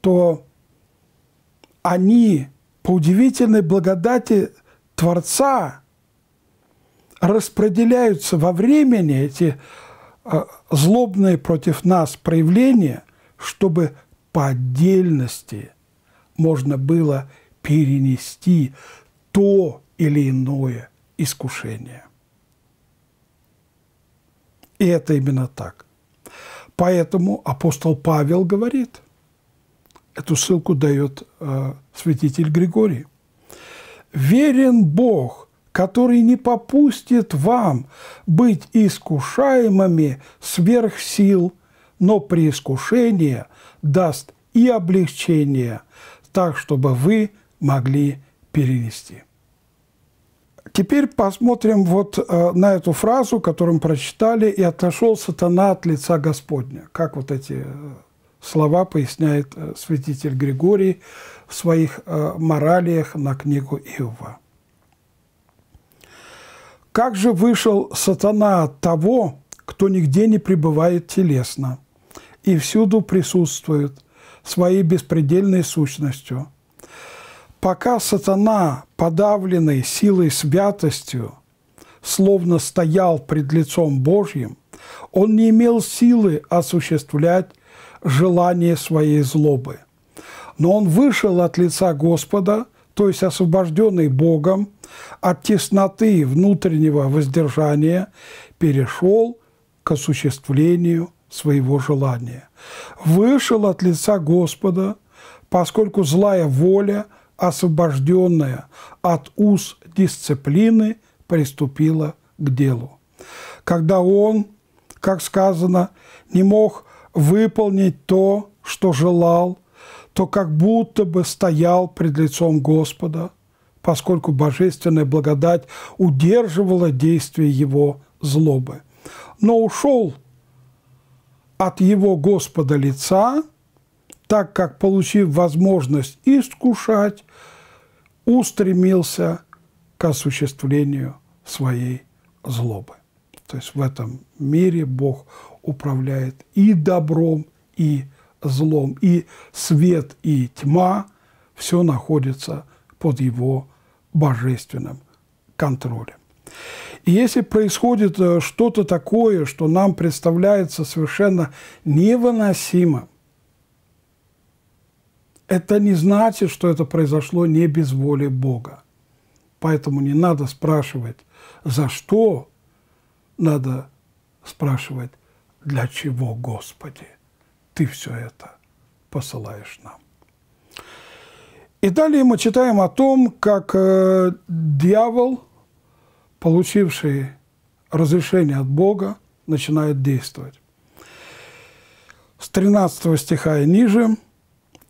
то они по удивительной благодати Творца распределяются во времени, эти а, злобные против нас проявления, чтобы по отдельности можно было перенести то или иное искушение. И это именно так. Поэтому апостол Павел говорит, Эту ссылку дает э, святитель Григорий. «Верен Бог, который не попустит вам быть искушаемыми сверх сил, но при искушении даст и облегчение, так, чтобы вы могли перенести». Теперь посмотрим вот э, на эту фразу, которую мы прочитали, «И отошел сатана от лица Господня». Как вот эти э, слова поясняет э, святитель Григорий в своих э, моралиях на книгу Иова. «Как же вышел сатана от того, кто нигде не пребывает телесно и всюду присутствует своей беспредельной сущностью? Пока сатана, подавленный силой святостью, словно стоял пред лицом Божьим, он не имел силы осуществлять желание своей злобы. Но он вышел от лица Господа, то есть освобожденный Богом, от тесноты внутреннего воздержания, перешел к осуществлению своего желания. Вышел от лица Господа, поскольку злая воля, освобожденная от уз дисциплины, приступила к делу. Когда он, как сказано, не мог выполнить то, что желал, то как будто бы стоял пред лицом Господа, поскольку божественная благодать удерживала действие его злобы. Но ушел от его Господа лица, так как, получив возможность искушать, устремился к осуществлению своей злобы. То есть в этом мире Бог управляет и добром, и злом, и свет, и тьма, все находится под его божественным контролем. И если происходит э, что-то такое, что нам представляется совершенно невыносимым, это не значит, что это произошло не без воли Бога. Поэтому не надо спрашивать, за что, надо спрашивать, для чего, Господи, Ты все это посылаешь нам? И далее мы читаем о том, как э, дьявол, получивший разрешение от Бога, начинает действовать. С 13 стиха и ниже.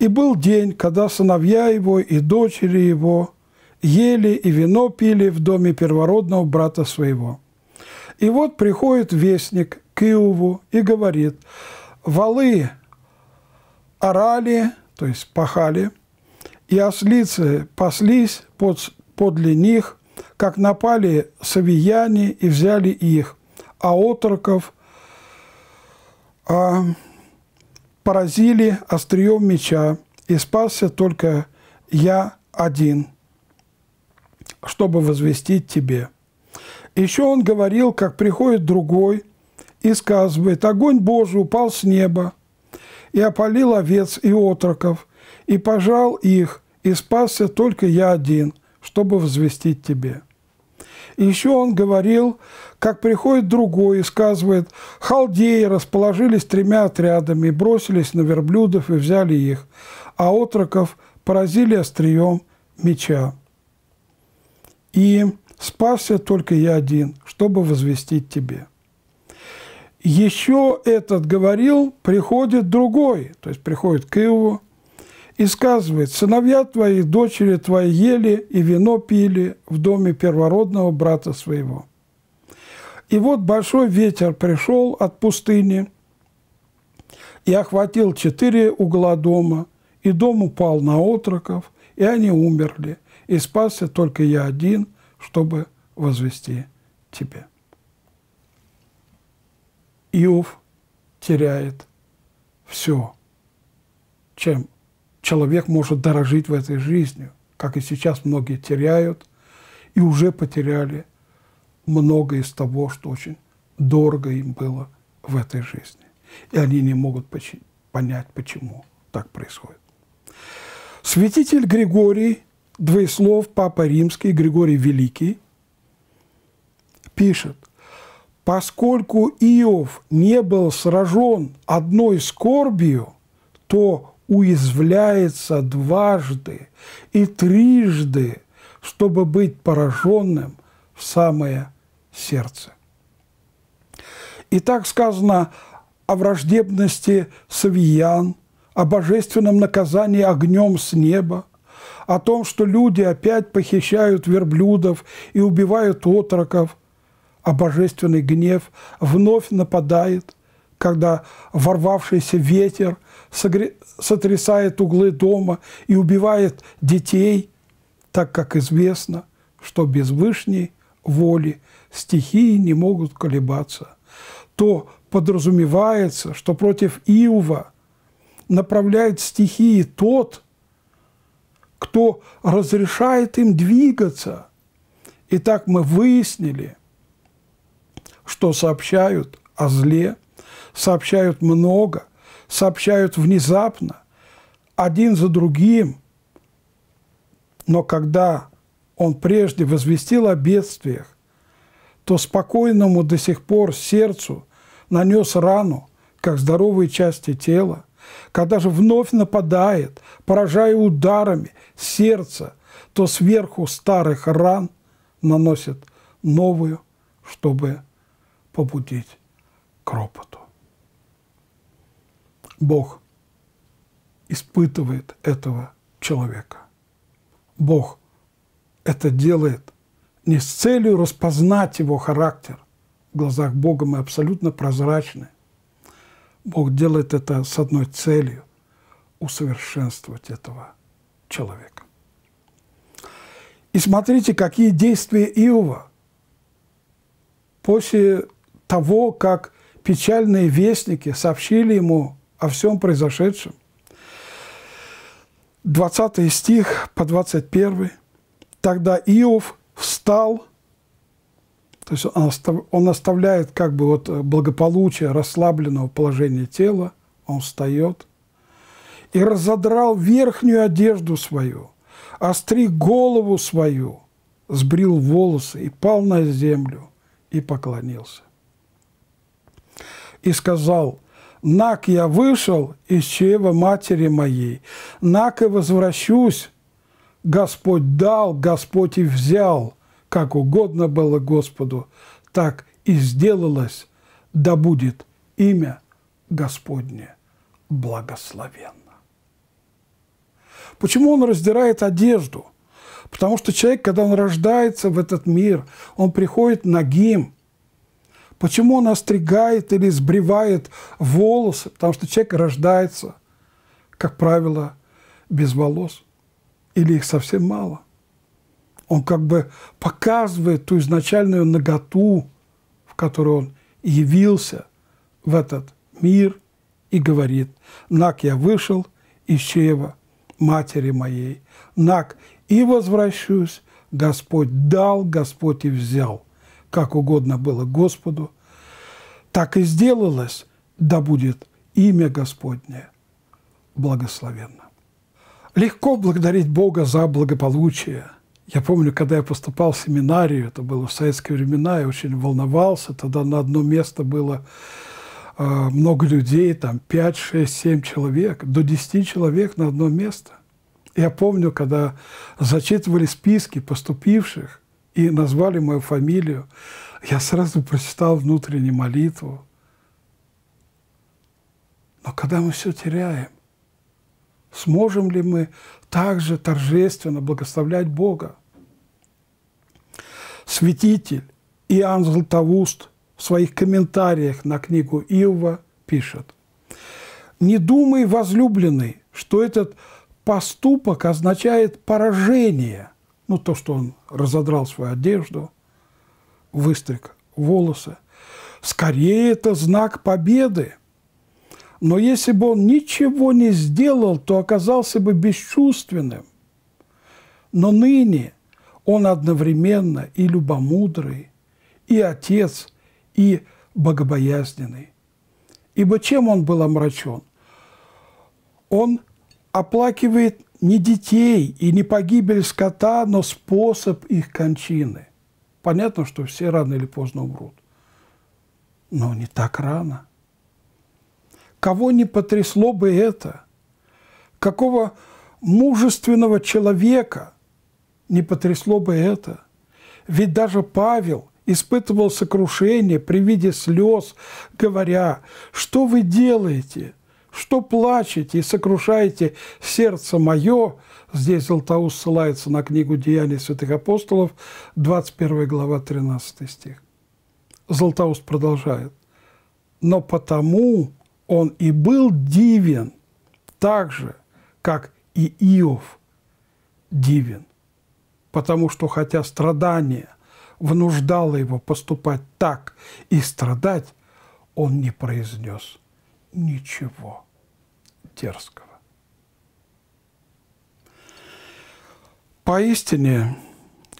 «И был день, когда сыновья его и дочери его ели и вино пили в доме первородного брата своего. И вот приходит вестник к Иову и говорит, «Валы орали, то есть пахали, и ослицы паслись под, подле них, как напали савияне и взяли их, а отроков а, поразили острием меча, и спасся только я один, чтобы возвестить тебе». Еще он говорил, как приходит другой – и сказывает, «Огонь Божий упал с неба и опалил овец и отроков, и пожал их, и спасся только я один, чтобы возвестить тебе». И еще он говорил, как приходит другой и сказывает, «Халдеи расположились тремя отрядами, бросились на верблюдов и взяли их, а отроков поразили острием меча». И спасся только я один, чтобы возвестить тебе. Еще этот говорил, приходит другой, то есть приходит к Иову, и сказывает, сыновья твои, дочери твои ели и вино пили в доме первородного брата своего. И вот большой ветер пришел от пустыни и охватил четыре угла дома, и дом упал на отроков, и они умерли, и спасся только я один, чтобы возвести тебе. Иов теряет все, чем человек может дорожить в этой жизни, как и сейчас многие теряют и уже потеряли многое из того, что очень дорого им было в этой жизни. И они не могут понять, почему так происходит. Святитель Григорий, двоеслов, Папа Римский, Григорий Великий, пишет, Поскольку Иов не был сражен одной скорбью, то уязвляется дважды и трижды, чтобы быть пораженным в самое сердце. И так сказано о враждебности савиян, о божественном наказании огнем с неба, о том, что люди опять похищают верблюдов и убивают отроков – а божественный гнев вновь нападает, когда ворвавшийся ветер сотрясает углы дома и убивает детей, так как известно, что без вышней воли стихии не могут колебаться, то подразумевается, что против Иова направляет стихии тот, кто разрешает им двигаться. Итак, мы выяснили – что сообщают о зле, сообщают много, сообщают внезапно, один за другим. Но когда он прежде возвестил о бедствиях, то спокойному до сих пор сердцу нанес рану, как здоровые части тела, когда же вновь нападает, поражая ударами сердца, то сверху старых ран наносит новую, чтобы побудить к ропоту. Бог испытывает этого человека. Бог это делает не с целью распознать его характер. В глазах Бога мы абсолютно прозрачны. Бог делает это с одной целью – усовершенствовать этого человека. И смотрите, какие действия Иова после того, как печальные вестники сообщили ему о всем произошедшем. 20 стих по 21. Тогда Иов встал, то есть он оставляет как бы вот благополучие расслабленного положения тела, он встает и разодрал верхнюю одежду свою, остриг голову свою, сбрил волосы и пал на землю и поклонился и сказал, «Нак я вышел из чрева матери моей, нак и возвращусь, Господь дал, Господь и взял, как угодно было Господу, так и сделалось, да будет имя Господне благословенно». Почему он раздирает одежду? Потому что человек, когда он рождается в этот мир, он приходит нагим – Почему он остригает или сбривает волосы? Потому что человек рождается, как правило, без волос. Или их совсем мало. Он как бы показывает ту изначальную наготу, в которую он явился в этот мир и говорит, «Нак я вышел из чрева матери моей, нак и возвращусь, Господь дал, Господь и взял» как угодно было Господу, так и сделалось, да будет имя Господне благословенно. Легко благодарить Бога за благополучие. Я помню, когда я поступал в семинарию, это было в советские времена, я очень волновался, тогда на одно место было э, много людей, там 5, 6, 7 человек, до 10 человек на одно место. Я помню, когда зачитывали списки поступивших, и назвали мою фамилию, я сразу прочитал внутреннюю молитву. Но когда мы все теряем, сможем ли мы также торжественно благословлять Бога? Святитель Иоанн Златоуст в своих комментариях на книгу Иова пишет, «Не думай, возлюбленный, что этот поступок означает поражение – ну, то, что он разодрал свою одежду, выстриг волосы. Скорее, это знак победы. Но если бы он ничего не сделал, то оказался бы бесчувственным. Но ныне он одновременно и любомудрый, и отец, и богобоязненный. Ибо чем он был омрачен? Он оплакивает не детей и не погибель скота, но способ их кончины. Понятно, что все рано или поздно умрут. Но не так рано. Кого не потрясло бы это? Какого мужественного человека не потрясло бы это? Ведь даже Павел испытывал сокрушение при виде слез, говоря, что вы делаете – что плачете и сокрушаете сердце мое». Здесь Златоуст ссылается на книгу «Деяния святых апостолов», 21 глава, 13 стих. Златоуст продолжает. «Но потому он и был дивен, так же, как и Иов дивен, потому что, хотя страдание внуждало его поступать так и страдать, он не произнес ничего». Терского. Поистине,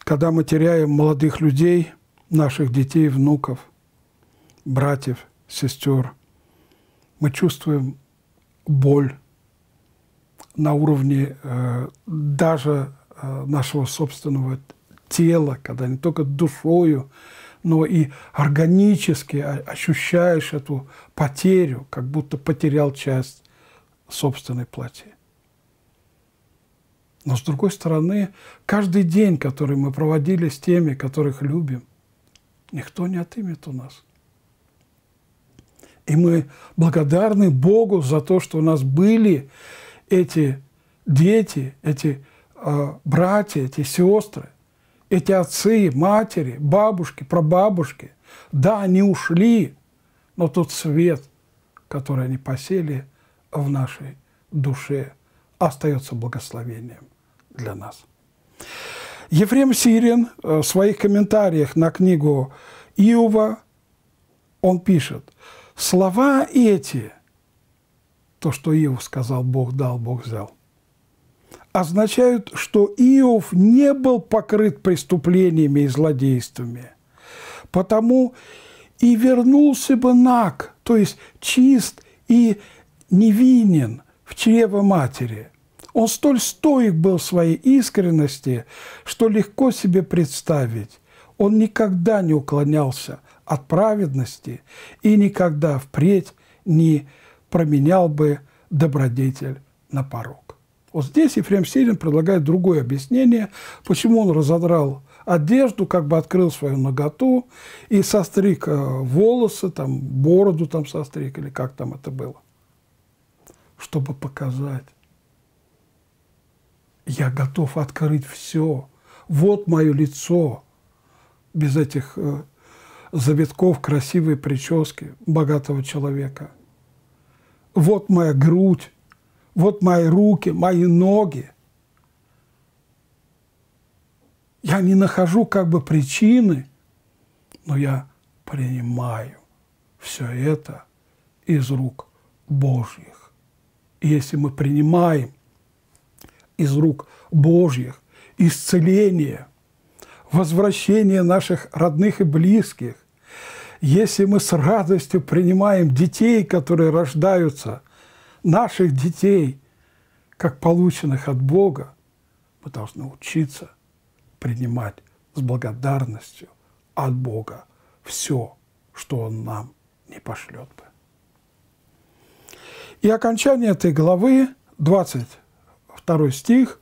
когда мы теряем молодых людей, наших детей, внуков, братьев, сестер, мы чувствуем боль на уровне э, даже э, нашего собственного тела, когда не только душою, но и органически ощущаешь эту потерю, как будто потерял часть собственной плоти. Но с другой стороны, каждый день, который мы проводили с теми, которых любим, никто не отымет у нас. И мы благодарны Богу за то, что у нас были эти дети, эти э, братья, эти сестры, эти отцы, матери, бабушки, прабабушки. Да, они ушли, но тот свет, который они посели – в нашей душе остается благословением для нас. Ефрем Сирин э, в своих комментариях на книгу Иова, он пишет, слова эти, то, что Иов сказал, Бог дал, Бог взял, означают, что Иов не был покрыт преступлениями и злодействами, потому и вернулся бы наг, то есть чист и невинен в чрево матери. Он столь стоек был своей искренности, что легко себе представить. Он никогда не уклонялся от праведности и никогда впредь не променял бы добродетель на порог. Вот здесь Ефрем Сирин предлагает другое объяснение, почему он разодрал одежду, как бы открыл свою ноготу и состриг э, волосы, там, бороду там состриг, или как там это было чтобы показать. Я готов открыть все. Вот мое лицо. Без этих э, завитков красивой прически богатого человека. Вот моя грудь, вот мои руки, мои ноги. Я не нахожу как бы причины, но я принимаю все это из рук Божьих если мы принимаем из рук Божьих исцеление, возвращение наших родных и близких, если мы с радостью принимаем детей, которые рождаются, наших детей, как полученных от Бога, мы должны учиться принимать с благодарностью от Бога все, что Он нам не пошлет. И окончание этой главы, 22 стих,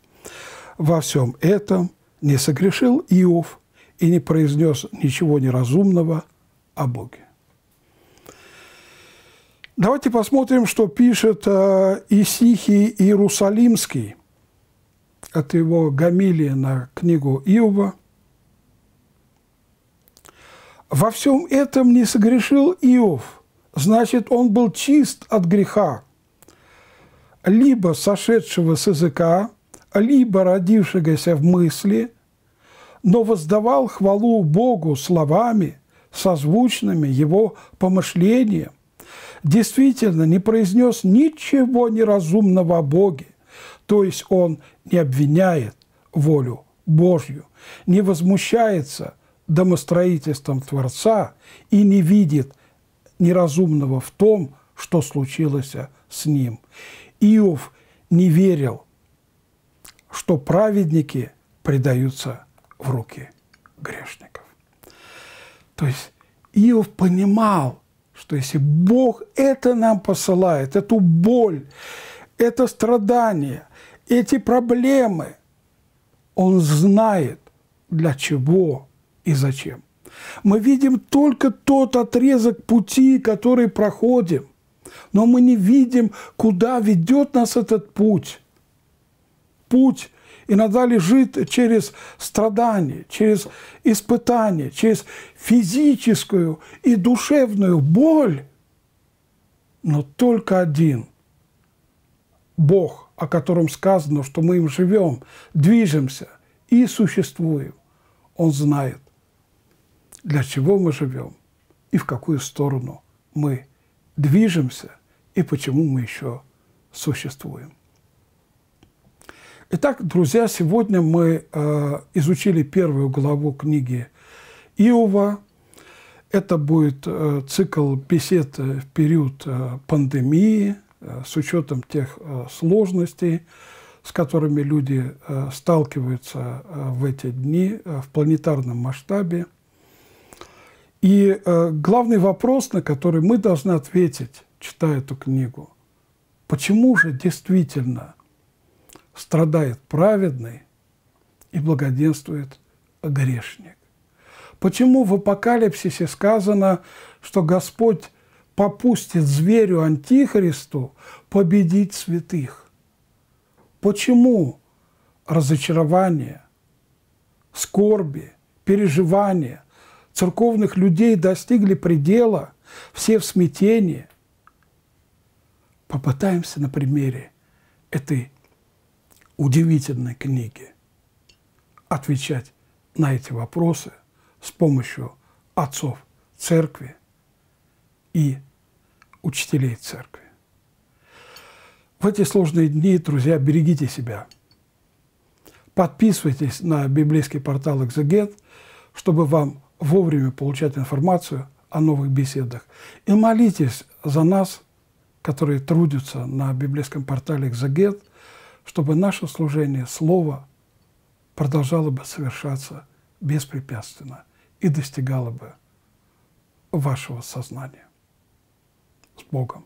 «Во всем этом не согрешил Иов и не произнес ничего неразумного о Боге». Давайте посмотрим, что пишет э, Исихий Иерусалимский. Это его гамилия на книгу Иова. «Во всем этом не согрешил Иов, значит, он был чист от греха, либо сошедшего с языка, либо родившегося в мысли, но воздавал хвалу Богу словами, созвучными его помышлениям, действительно не произнес ничего неразумного о Боге, то есть он не обвиняет волю Божью, не возмущается домостроительством Творца и не видит неразумного в том, что случилось с ним. Иов не верил, что праведники предаются в руки грешников. То есть Иов понимал, что если Бог это нам посылает, эту боль, это страдание, эти проблемы, Он знает, для чего и зачем. Мы видим только тот отрезок пути, который проходим но мы не видим, куда ведет нас этот путь. Путь иногда лежит через страдания, через испытания, через физическую и душевную боль. Но только один – Бог, о котором сказано, что мы им живем, движемся и существуем. Он знает, для чего мы живем и в какую сторону мы движемся и почему мы еще существуем. Итак, друзья, сегодня мы э, изучили первую главу книги Иова. Это будет э, цикл бесед в период э, пандемии э, с учетом тех э, сложностей, с которыми люди э, сталкиваются э, в эти дни э, в планетарном масштабе. И э, главный вопрос, на который мы должны ответить, читая эту книгу, почему же действительно страдает праведный и благоденствует грешник? Почему в Апокалипсисе сказано, что Господь попустит зверю Антихристу победить святых? Почему разочарование, скорби, переживания – церковных людей достигли предела, все в смятении. Попытаемся на примере этой удивительной книги отвечать на эти вопросы с помощью отцов церкви и учителей церкви. В эти сложные дни, друзья, берегите себя. Подписывайтесь на библейский портал «Экзегет», чтобы вам вовремя получать информацию о новых беседах. И молитесь за нас, которые трудятся на библейском портале «Экзагет», чтобы наше служение Слова продолжало бы совершаться беспрепятственно и достигало бы вашего сознания. С Богом!